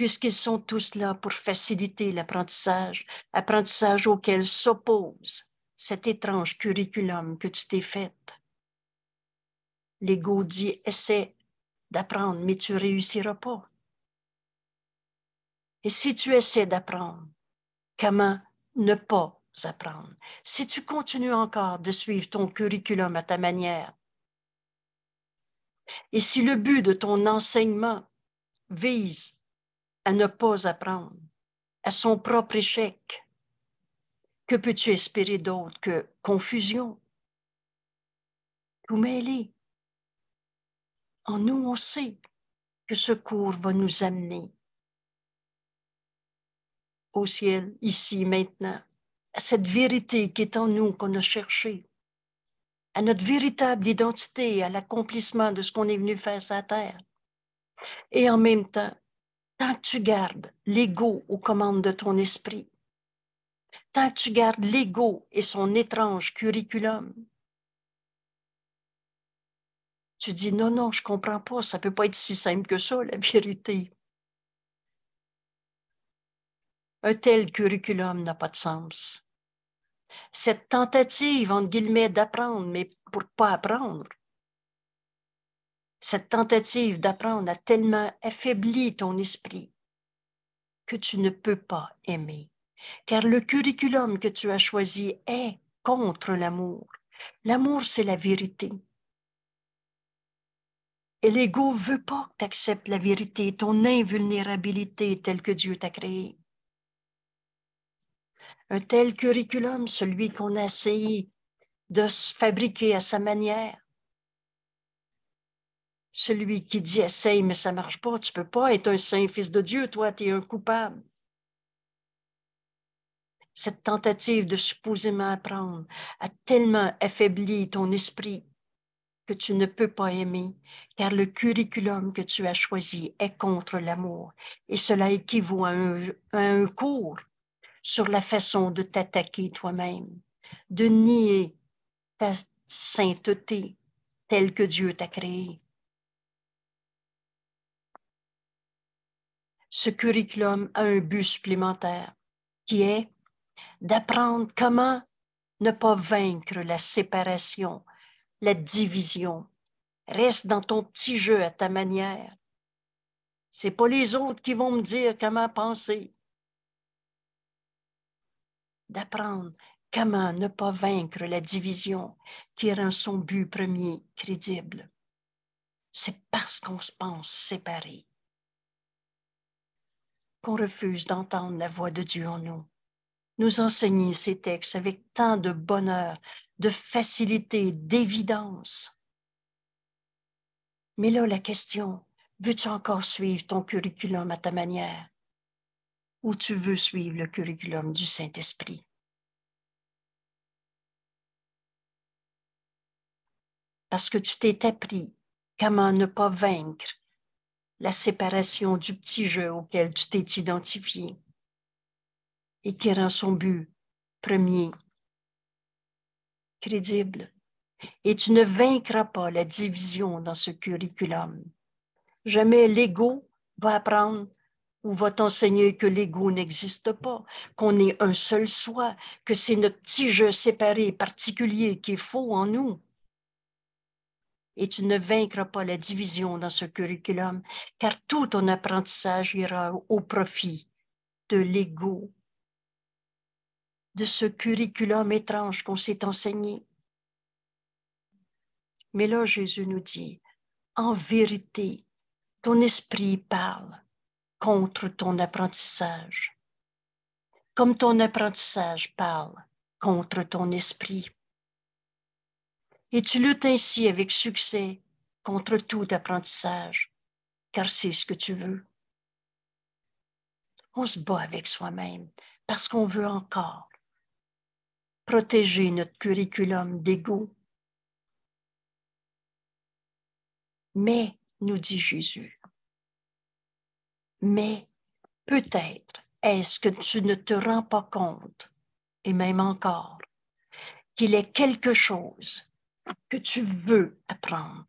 puisqu'ils sont tous là pour faciliter l'apprentissage, apprentissage auquel s'oppose cet étrange curriculum que tu t'es fait. L'ego dit essaie d'apprendre, mais tu réussiras pas. Et si tu essaies d'apprendre, comment ne pas apprendre? Si tu continues encore de suivre ton curriculum à ta manière, et si le but de ton enseignement vise à ne pas apprendre, à son propre échec. Que peux-tu espérer d'autre que confusion, tout mêlé? En nous, on sait que ce cours va nous amener au ciel, ici, maintenant, à cette vérité qui est en nous, qu'on a cherchée, à notre véritable identité, à l'accomplissement de ce qu'on est venu faire sur la terre. Et en même temps, tant que tu gardes l'ego aux commandes de ton esprit, tant que tu gardes l'ego et son étrange curriculum, tu dis non, non, je ne comprends pas, ça ne peut pas être si simple que ça, la vérité. Un tel curriculum n'a pas de sens. Cette tentative, en guillemets, d'apprendre, mais pour pas apprendre, cette tentative d'apprendre a tellement affaibli ton esprit que tu ne peux pas aimer, car le curriculum que tu as choisi est contre l'amour. L'amour, c'est la vérité. Et l'ego veut pas que tu acceptes la vérité, ton invulnérabilité telle que Dieu t'a créée. Un tel curriculum, celui qu'on a essayé de se fabriquer à sa manière, celui qui dit essaye, mais ça ne marche pas, tu ne peux pas être un saint fils de Dieu, toi, tu es un coupable. Cette tentative de supposément apprendre a tellement affaibli ton esprit que tu ne peux pas aimer, car le curriculum que tu as choisi est contre l'amour, et cela équivaut un, à un cours sur la façon de t'attaquer toi-même, de nier ta sainteté telle que Dieu t'a créée. ce curriculum a un but supplémentaire qui est d'apprendre comment ne pas vaincre la séparation, la division. Reste dans ton petit jeu à ta manière. C'est pas les autres qui vont me dire comment penser. D'apprendre comment ne pas vaincre la division qui rend son but premier crédible. C'est parce qu'on se pense séparés qu'on refuse d'entendre la voix de Dieu en nous, nous enseigner ces textes avec tant de bonheur, de facilité, d'évidence. Mais là, la question, veux-tu encore suivre ton curriculum à ta manière ou tu veux suivre le curriculum du Saint-Esprit? Parce que tu t'es appris comment ne pas vaincre la séparation du petit jeu auquel tu t'es identifié et qui rend son but premier crédible. Et tu ne vaincras pas la division dans ce curriculum. Jamais l'ego va apprendre ou va t'enseigner que l'ego n'existe pas, qu'on est un seul soi, que c'est notre petit jeu séparé particulier qui est faux en nous et tu ne vaincras pas la division dans ce curriculum, car tout ton apprentissage ira au profit de l'ego, de ce curriculum étrange qu'on s'est enseigné. Mais là, Jésus nous dit, en vérité, ton esprit parle contre ton apprentissage, comme ton apprentissage parle contre ton esprit. Et tu luttes ainsi avec succès contre tout apprentissage, car c'est ce que tu veux. On se bat avec soi-même parce qu'on veut encore protéger notre curriculum d'ego. Mais, nous dit Jésus, mais peut-être est-ce que tu ne te rends pas compte, et même encore, qu'il est quelque chose que tu veux apprendre.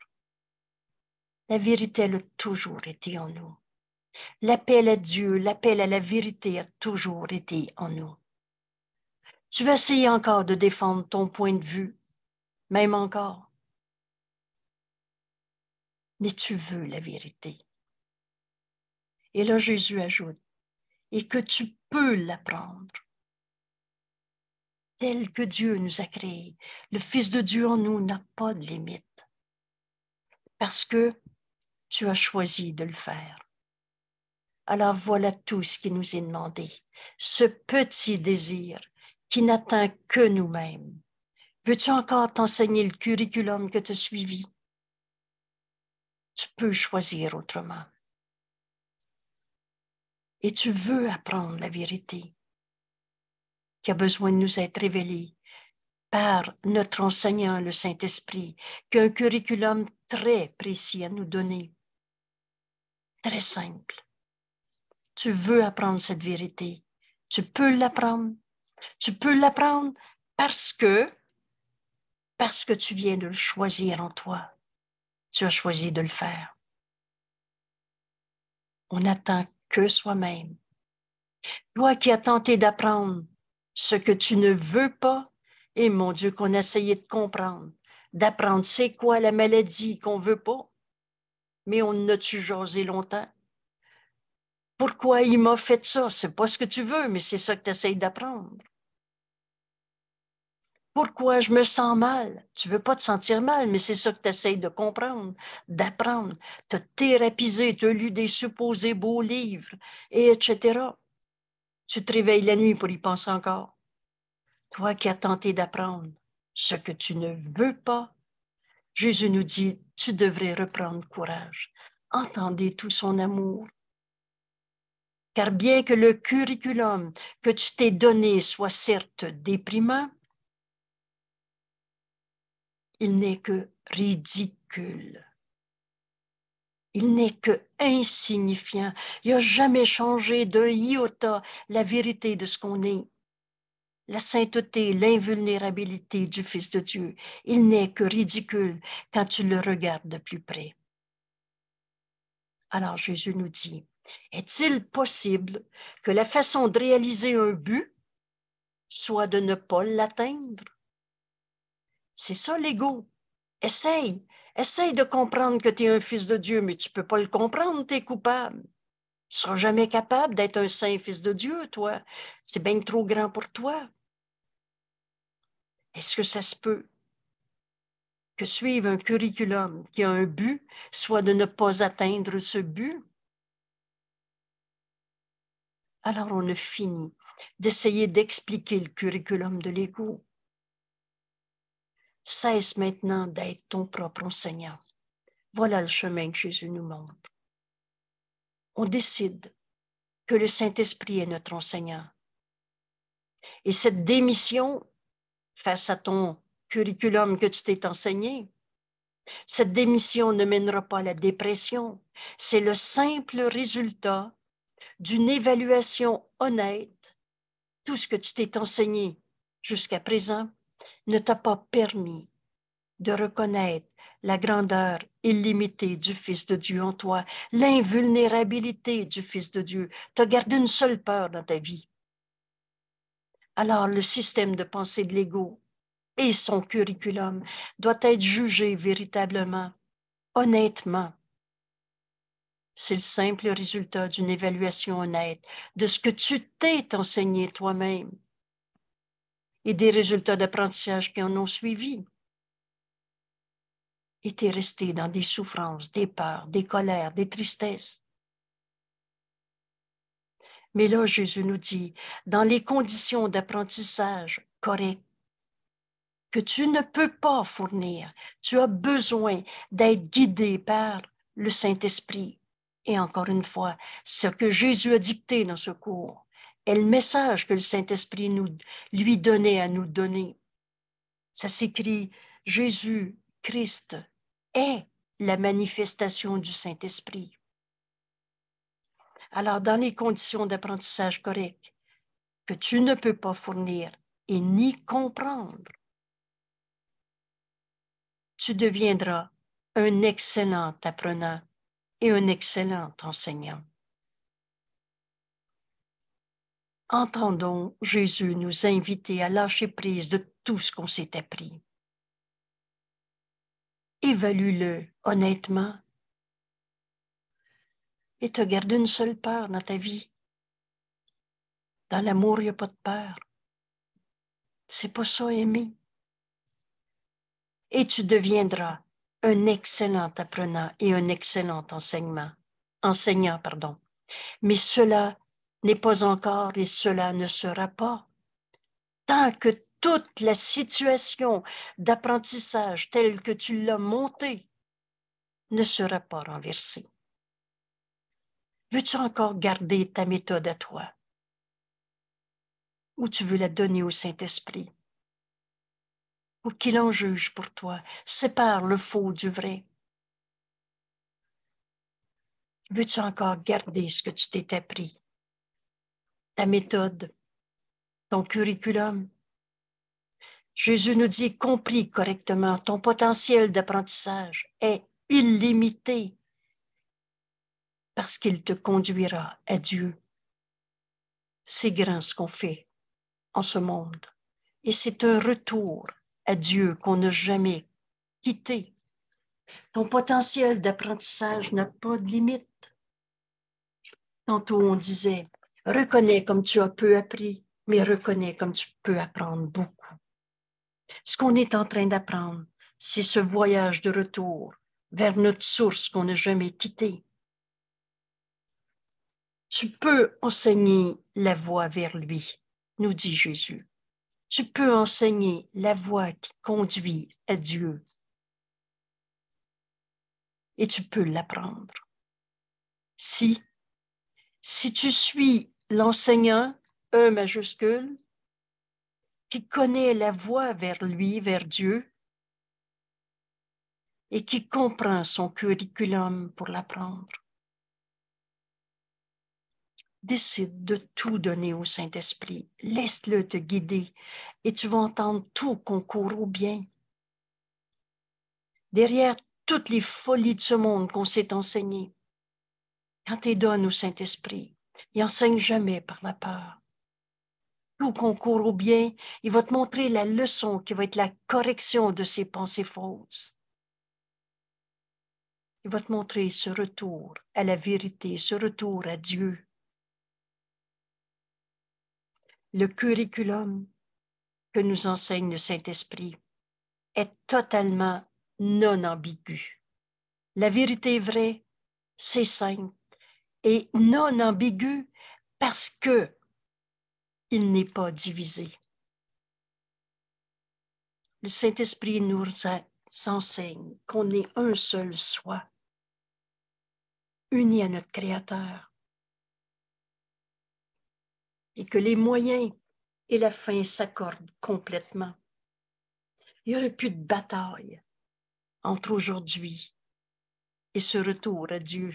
La vérité, elle a toujours été en nous. L'appel à Dieu, l'appel à la vérité a toujours été en nous. Tu vas essayer encore de défendre ton point de vue, même encore. Mais tu veux la vérité. Et là, Jésus ajoute, et que tu peux l'apprendre tel que Dieu nous a créés. Le Fils de Dieu en nous n'a pas de limite parce que tu as choisi de le faire. Alors voilà tout ce qui nous est demandé, ce petit désir qui n'atteint que nous-mêmes. Veux-tu encore t'enseigner le curriculum que tu as suivi? Tu peux choisir autrement. Et tu veux apprendre la vérité qui a besoin de nous être révélé par notre enseignant, le Saint-Esprit, qui a un curriculum très précis à nous donner. Très simple. Tu veux apprendre cette vérité. Tu peux l'apprendre. Tu peux l'apprendre parce que, parce que tu viens de le choisir en toi. Tu as choisi de le faire. On n'attend que soi-même. Toi qui as tenté d'apprendre ce que tu ne veux pas. Et mon Dieu, qu'on a essayé de comprendre, d'apprendre c'est quoi la maladie qu'on ne veut pas. Mais on a-tu jasé longtemps? Pourquoi il m'a fait ça? C'est pas ce que tu veux, mais c'est ça que tu essayes d'apprendre. Pourquoi je me sens mal? Tu veux pas te sentir mal, mais c'est ça que tu essayes de comprendre, d'apprendre. Tu as thérapisé, tu as lu des supposés beaux livres, et etc. Tu te réveilles la nuit pour y penser encore. Toi qui as tenté d'apprendre ce que tu ne veux pas, Jésus nous dit, tu devrais reprendre courage. Entendez tout son amour. Car bien que le curriculum que tu t'es donné soit certes déprimant, il n'est que ridicule il n'est que insignifiant. Il a jamais changé d'un iota la vérité de ce qu'on est. La sainteté, l'invulnérabilité du Fils de Dieu, il n'est que ridicule quand tu le regardes de plus près. Alors Jésus nous dit, est-il possible que la façon de réaliser un but soit de ne pas l'atteindre? C'est ça l'ego. Essaye, Essaye de comprendre que tu es un fils de Dieu, mais tu ne peux pas le comprendre, tu es coupable. Tu ne seras jamais capable d'être un saint fils de Dieu, toi. C'est bien trop grand pour toi. Est-ce que ça se peut que suivre un curriculum qui a un but soit de ne pas atteindre ce but? Alors on a fini d'essayer d'expliquer le curriculum de l'ego. Cesse maintenant d'être ton propre enseignant. Voilà le chemin que Jésus nous montre. On décide que le Saint-Esprit est notre enseignant. Et cette démission face à ton curriculum que tu t'es enseigné, cette démission ne mènera pas à la dépression. C'est le simple résultat d'une évaluation honnête. Tout ce que tu t'es enseigné jusqu'à présent ne t'a pas permis de reconnaître la grandeur illimitée du Fils de Dieu en toi, l'invulnérabilité du Fils de Dieu. Tu as gardé une seule peur dans ta vie. Alors le système de pensée de l'ego et son curriculum doit être jugé véritablement, honnêtement. C'est le simple résultat d'une évaluation honnête de ce que tu t'es enseigné toi-même et des résultats d'apprentissage qui en ont suivi. étaient restés dans des souffrances, des peurs, des colères, des tristesses. Mais là, Jésus nous dit, dans les conditions d'apprentissage correctes, que tu ne peux pas fournir, tu as besoin d'être guidé par le Saint-Esprit. Et encore une fois, ce que Jésus a dicté dans ce cours, est le message que le Saint-Esprit nous, lui donnait à nous donner. Ça s'écrit Jésus, Christ, est la manifestation du Saint-Esprit. Alors, dans les conditions d'apprentissage correctes que tu ne peux pas fournir et ni comprendre, tu deviendras un excellent apprenant et un excellent enseignant. entendons Jésus nous inviter à lâcher prise de tout ce qu'on s'était pris. Évalue-le honnêtement et te garde une seule peur dans ta vie. Dans l'amour, il n'y a pas de peur. C'est pas ça aimer. Et tu deviendras un excellent apprenant et un excellent enseignement, enseignant, pardon. Mais cela n'est pas encore et cela ne sera pas. Tant que toute la situation d'apprentissage telle que tu l'as montée ne sera pas renversée. Veux-tu encore garder ta méthode à toi ou tu veux la donner au Saint-Esprit ou qu'il en juge pour toi, sépare le faux du vrai. Veux-tu encore garder ce que tu t'es appris ta méthode, ton curriculum. Jésus nous dit, compris correctement, ton potentiel d'apprentissage est illimité parce qu'il te conduira à Dieu. C'est grand ce qu'on fait en ce monde et c'est un retour à Dieu qu'on n'a jamais quitté. Ton potentiel d'apprentissage n'a pas de limite. Tantôt on disait, Reconnais comme tu as peu appris, mais reconnais comme tu peux apprendre beaucoup. Ce qu'on est en train d'apprendre, c'est ce voyage de retour vers notre source qu'on n'a jamais quittée. Tu peux enseigner la voie vers lui, nous dit Jésus. Tu peux enseigner la voie qui conduit à Dieu. Et tu peux l'apprendre si si tu suis l'enseignant, E majuscule, qui connaît la voie vers lui, vers Dieu, et qui comprend son curriculum pour l'apprendre, décide de tout donner au Saint-Esprit. Laisse-le te guider et tu vas entendre tout concours au bien. Derrière toutes les folies de ce monde qu'on s'est enseignées. Quand tu donne au Saint-Esprit. Il enseigne jamais par la peur. Tout concours au bien. Il va te montrer la leçon qui va être la correction de ses pensées fausses. Il va te montrer ce retour à la vérité, ce retour à Dieu. Le curriculum que nous enseigne le Saint-Esprit est totalement non ambigu. La vérité est vraie, c'est simple, et non ambigu parce que il n'est pas divisé. Le Saint-Esprit nous enseigne qu'on est un seul soi, uni à notre Créateur, et que les moyens et la fin s'accordent complètement. Il n'y aurait plus de bataille entre aujourd'hui et ce retour à Dieu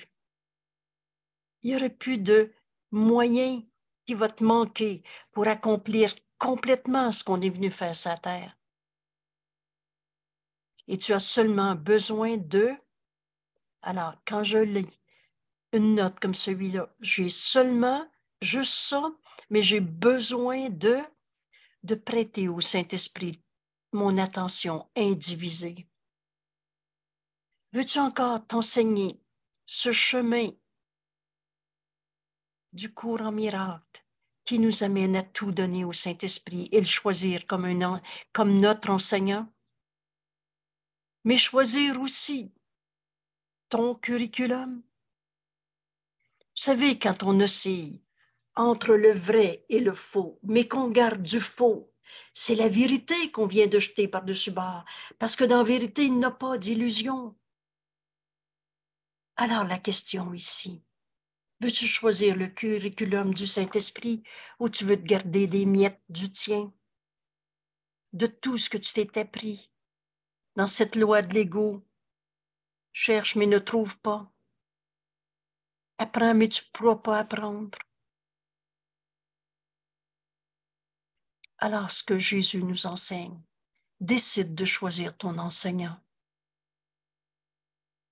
il n'y aurait plus de moyens qui vont te manquer pour accomplir complètement ce qu'on est venu faire sur terre. Et tu as seulement besoin de... Alors, quand je lis une note comme celui-là, j'ai seulement juste ça, mais j'ai besoin de, de prêter au Saint-Esprit mon attention indivisée. Veux-tu encore t'enseigner ce chemin du courant miracle qui nous amène à tout donner au Saint-Esprit et le choisir comme, notre enseignant, mais choisir aussi ton curriculum. Vous savez, quand on oscille entre le vrai et le faux, mais qu'on garde du faux, c'est la vérité qu'on vient de jeter par-dessus bord, parce que dans la vérité, il n'y a pas d'illusion. Alors la question ici, Veux-tu choisir le curriculum du Saint-Esprit ou tu veux te garder les miettes du tien, de tout ce que tu t'es appris dans cette loi de l'ego? Cherche mais ne trouve pas. Apprends mais tu ne pourras pas apprendre. Alors ce que Jésus nous enseigne, décide de choisir ton enseignant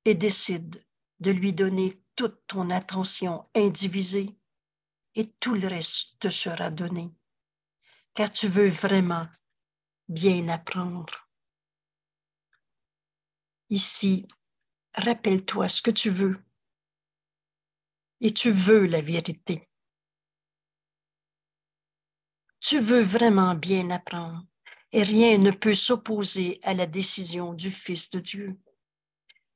et décide de lui donner toute ton attention indivisée et tout le reste te sera donné, car tu veux vraiment bien apprendre. Ici, rappelle-toi ce que tu veux et tu veux la vérité. Tu veux vraiment bien apprendre et rien ne peut s'opposer à la décision du Fils de Dieu.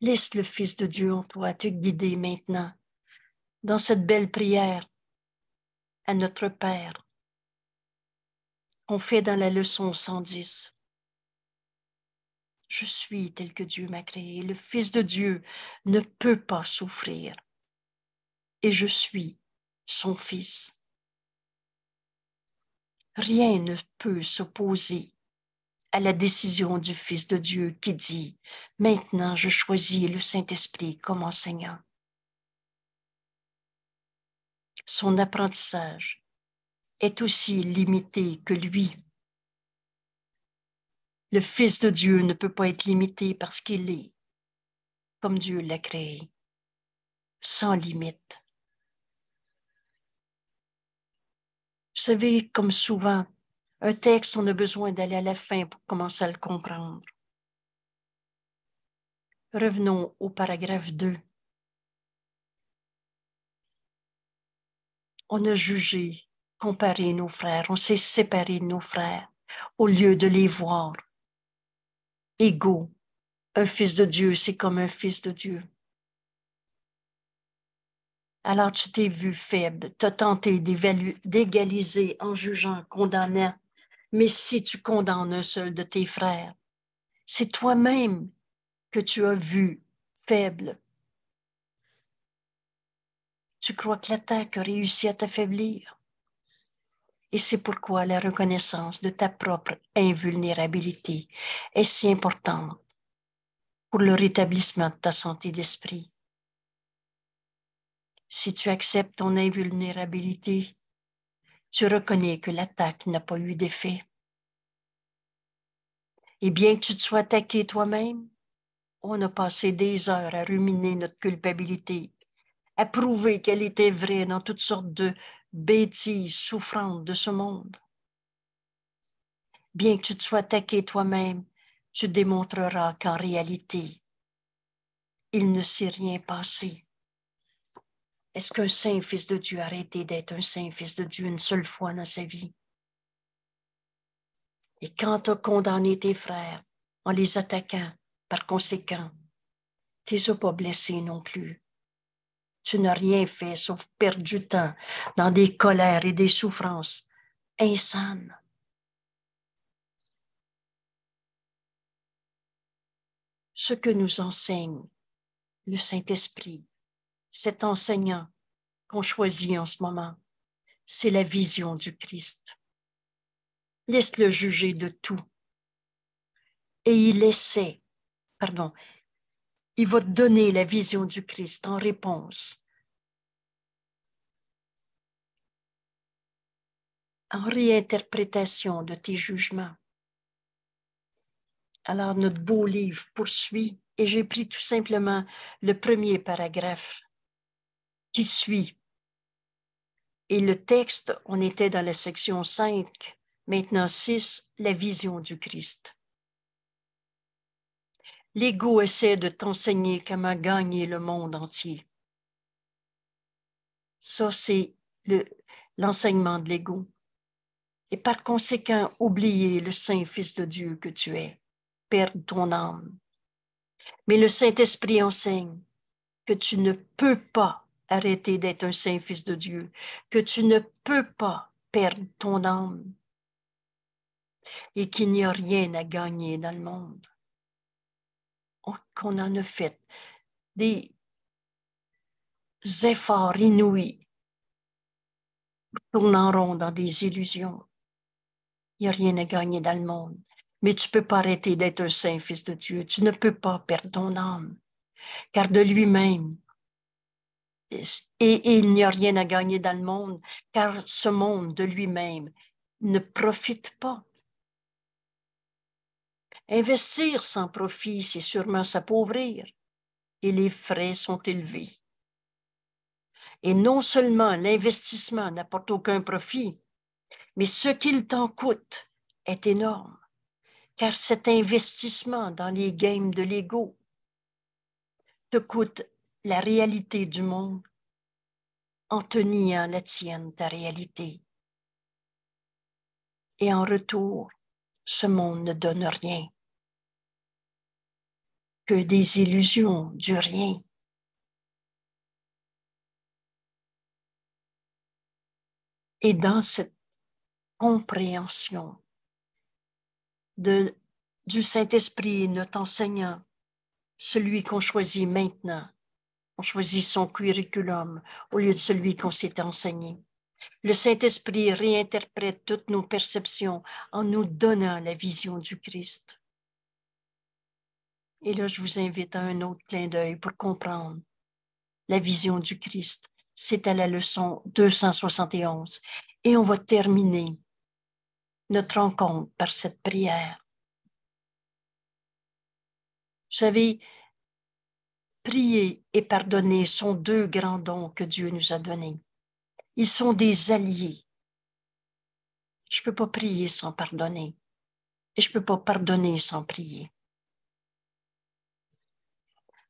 Laisse le Fils de Dieu en toi te guider maintenant dans cette belle prière à notre Père. On fait dans la leçon 110. Je suis tel que Dieu m'a créé. Le Fils de Dieu ne peut pas souffrir. Et je suis son Fils. Rien ne peut s'opposer à la décision du Fils de Dieu qui dit, Maintenant je choisis le Saint-Esprit comme enseignant. Son apprentissage est aussi limité que lui. Le Fils de Dieu ne peut pas être limité parce qu'il est, comme Dieu l'a créé, sans limite. Vous savez, comme souvent, un texte, on a besoin d'aller à la fin pour commencer à le comprendre. Revenons au paragraphe 2. On a jugé, comparé nos frères, on s'est séparé de nos frères au lieu de les voir. Égaux, un fils de Dieu, c'est comme un fils de Dieu. Alors tu t'es vu faible, t'as tenté d'égaliser en jugeant, condamnant, mais si tu condamnes un seul de tes frères, c'est toi-même que tu as vu faible. Tu crois que l'attaque a réussi à t'affaiblir. Et c'est pourquoi la reconnaissance de ta propre invulnérabilité est si importante pour le rétablissement de ta santé d'esprit. Si tu acceptes ton invulnérabilité, tu reconnais que l'attaque n'a pas eu d'effet. Et bien que tu te sois attaqué toi-même, on a passé des heures à ruminer notre culpabilité, à prouver qu'elle était vraie dans toutes sortes de bêtises souffrantes de ce monde. Bien que tu te sois attaqué toi-même, tu démontreras qu'en réalité, il ne s'est rien passé. Est-ce qu'un saint fils de Dieu a arrêté d'être un saint fils de Dieu une seule fois dans sa vie? Et quand tu as condamné tes frères en les attaquant, par conséquent, tu ne pas blessés non plus. Tu n'as rien fait sauf perdre du temps dans des colères et des souffrances insanes. Ce que nous enseigne le Saint-Esprit, cet enseignant qu'on choisit en ce moment, c'est la vision du Christ. Laisse-le juger de tout. Et il essaie, pardon, il va te donner la vision du Christ en réponse. En réinterprétation de tes jugements. Alors notre beau livre poursuit et j'ai pris tout simplement le premier paragraphe qui suit. Et le texte, on était dans la section 5, maintenant 6, la vision du Christ. L'ego essaie de t'enseigner comment gagner le monde entier. Ça, c'est l'enseignement de l'ego. Et par conséquent, oublier le Saint Fils de Dieu que tu es, perdre ton âme. Mais le Saint-Esprit enseigne que tu ne peux pas arrêter d'être un saint fils de Dieu, que tu ne peux pas perdre ton âme et qu'il n'y a rien à gagner dans le monde. Oh, qu'on en a fait des efforts inouïs, tournant rond dans des illusions. Il n'y a rien à gagner dans le monde. Mais tu ne peux pas arrêter d'être un saint fils de Dieu. Tu ne peux pas perdre ton âme. Car de lui-même, et, il n'y a rien à gagner dans le monde, car ce monde de lui-même ne profite pas. Investir sans profit, c'est sûrement s'appauvrir, et les frais sont élevés. Et non seulement l'investissement n'apporte aucun profit, mais ce qu'il t'en coûte est énorme, car cet investissement dans les games de l'ego te coûte la réalité du monde en tenir la tienne, ta réalité. Et en retour, ce monde ne donne rien que des illusions du rien. Et dans cette compréhension de, du Saint-Esprit, notre enseignant, celui qu'on choisit maintenant, on choisit son curriculum au lieu de celui qu'on s'est enseigné. Le Saint-Esprit réinterprète toutes nos perceptions en nous donnant la vision du Christ. Et là, je vous invite à un autre clin d'œil pour comprendre la vision du Christ. C'est à la leçon 271. Et on va terminer notre rencontre par cette prière. Vous savez, Prier et pardonner sont deux grands dons que Dieu nous a donnés. Ils sont des alliés. Je ne peux pas prier sans pardonner. Et je ne peux pas pardonner sans prier.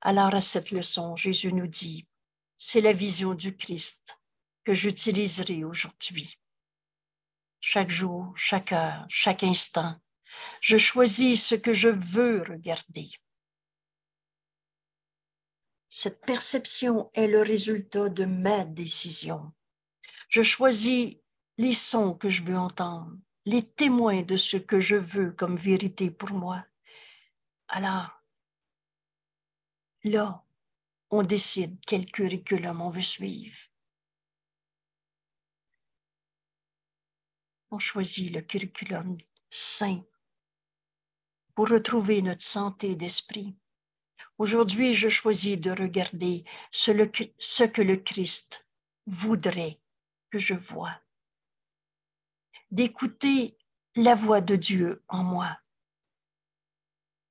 Alors à cette leçon, Jésus nous dit, c'est la vision du Christ que j'utiliserai aujourd'hui. Chaque jour, chaque heure, chaque instant, je choisis ce que je veux regarder. Cette perception est le résultat de ma décision. Je choisis les sons que je veux entendre, les témoins de ce que je veux comme vérité pour moi. Alors, là, on décide quel curriculum on veut suivre. On choisit le curriculum sain pour retrouver notre santé d'esprit, Aujourd'hui, je choisis de regarder ce, que le Christ voudrait que je voie, d'écouter la voix de Dieu en moi,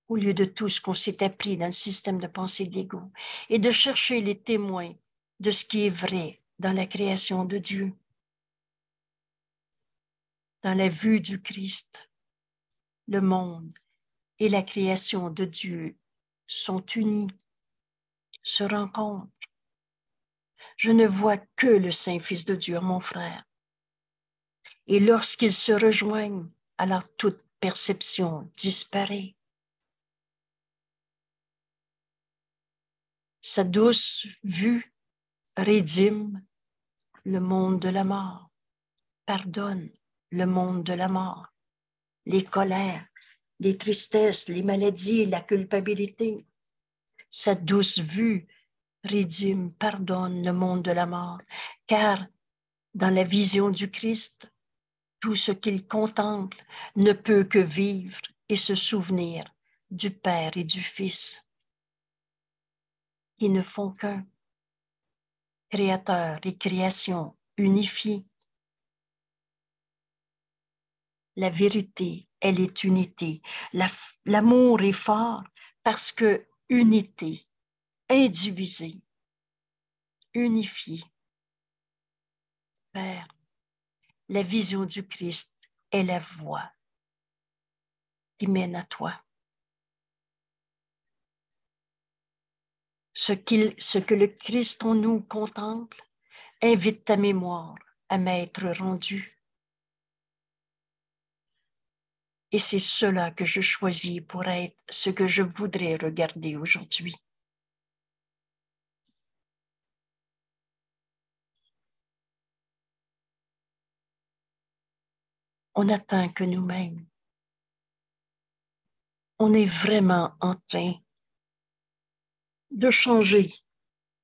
au lieu de tout ce qu'on s'est appris dans le système de pensée d'égo. et de chercher les témoins de ce qui est vrai dans la création de Dieu, dans la vue du Christ, le monde et la création de Dieu sont unis, se rencontrent. Je ne vois que le Saint-Fils de Dieu, mon frère. Et lorsqu'ils se rejoignent, alors toute perception disparaît. Sa douce vue rédime le monde de la mort, pardonne le monde de la mort, les colères, les tristesses, les maladies, la culpabilité. Sa douce vue rédime, pardonne le monde de la mort, car dans la vision du Christ, tout ce qu'il contemple ne peut que vivre et se souvenir du Père et du Fils, ils ne font qu'un. Créateur et création unifiés. La vérité elle est unité. L'amour est fort parce que unité, indivisé, unifié. Père, la vision du Christ est la voie qui mène à toi. Ce, ce que le Christ en nous contemple invite ta mémoire à m'être rendue Et c'est cela que je choisis pour être ce que je voudrais regarder aujourd'hui. On attend que nous-mêmes. On est vraiment en train de changer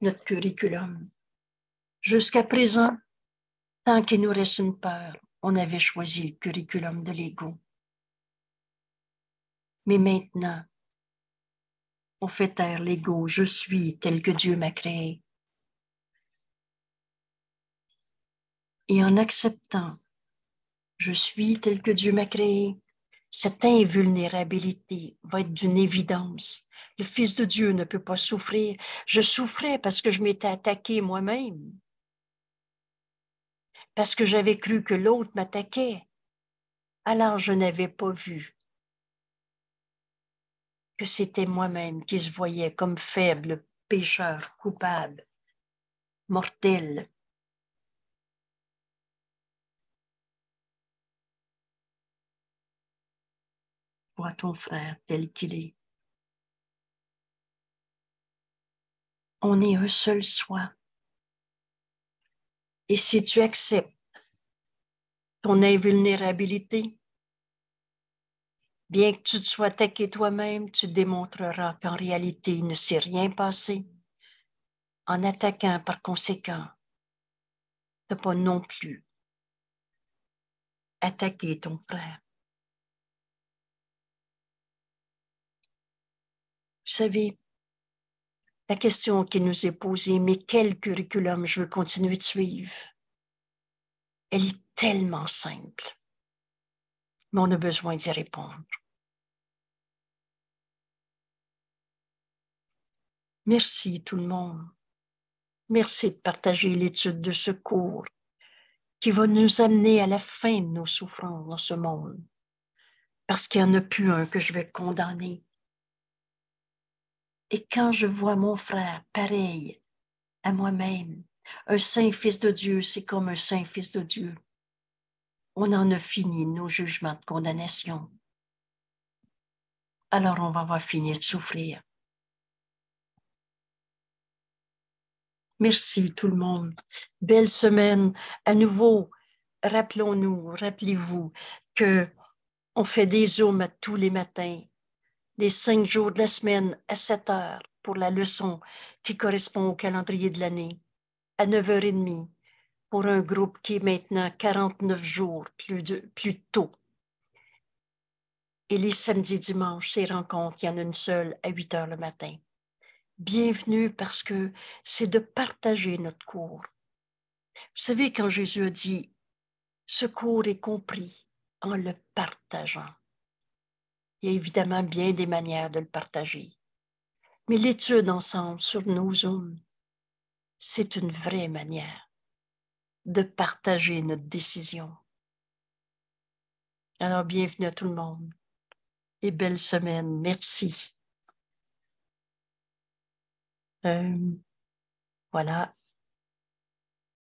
notre curriculum. Jusqu'à présent, tant qu'il nous reste une peur, on avait choisi le curriculum de l'ego. Mais maintenant, on fait taire l'ego, je suis tel que Dieu m'a créé. Et en acceptant, je suis tel que Dieu m'a créé, cette invulnérabilité va être d'une évidence. Le Fils de Dieu ne peut pas souffrir. Je souffrais parce que je m'étais attaqué moi-même, parce que j'avais cru que l'autre m'attaquait. Alors je n'avais pas vu que c'était moi-même qui se voyait comme faible, pécheur, coupable, mortel. Vois ton frère tel qu'il est. On est un seul soi. Et si tu acceptes ton invulnérabilité, Bien que tu te sois attaqué toi-même, tu démontreras qu'en réalité, il ne s'est rien passé. En attaquant par conséquent, tu n'as pas non plus attaqué ton frère. Vous savez, la question qui nous est posée, mais quel curriculum je veux continuer de suivre, elle est tellement simple, mais on a besoin d'y répondre. Merci tout le monde. Merci de partager l'étude de ce cours qui va nous amener à la fin de nos souffrances dans ce monde, parce qu'il n'y en a plus un que je vais condamner. Et quand je vois mon frère pareil à moi-même, un saint fils de Dieu, c'est comme un saint fils de Dieu. On en a fini nos jugements de condamnation. Alors on va avoir fini de souffrir. Merci tout le monde. Belle semaine. À nouveau, rappelons-nous, rappelez-vous que on fait des zooms tous les matins, les cinq jours de la semaine à 7 heures pour la leçon qui correspond au calendrier de l'année, à 9h30 pour un groupe qui est maintenant 49 jours plus, plus tôt. Et les samedis, dimanches, ces rencontres, il y en a une seule à 8 heures le matin bienvenue parce que c'est de partager notre cours. Vous savez, quand Jésus a dit, ce cours est compris en le partageant. Il y a évidemment bien des manières de le partager. Mais l'étude ensemble sur nos Zooms, c'est une vraie manière de partager notre décision. Alors, bienvenue à tout le monde et belle semaine. Merci. Euh, voilà,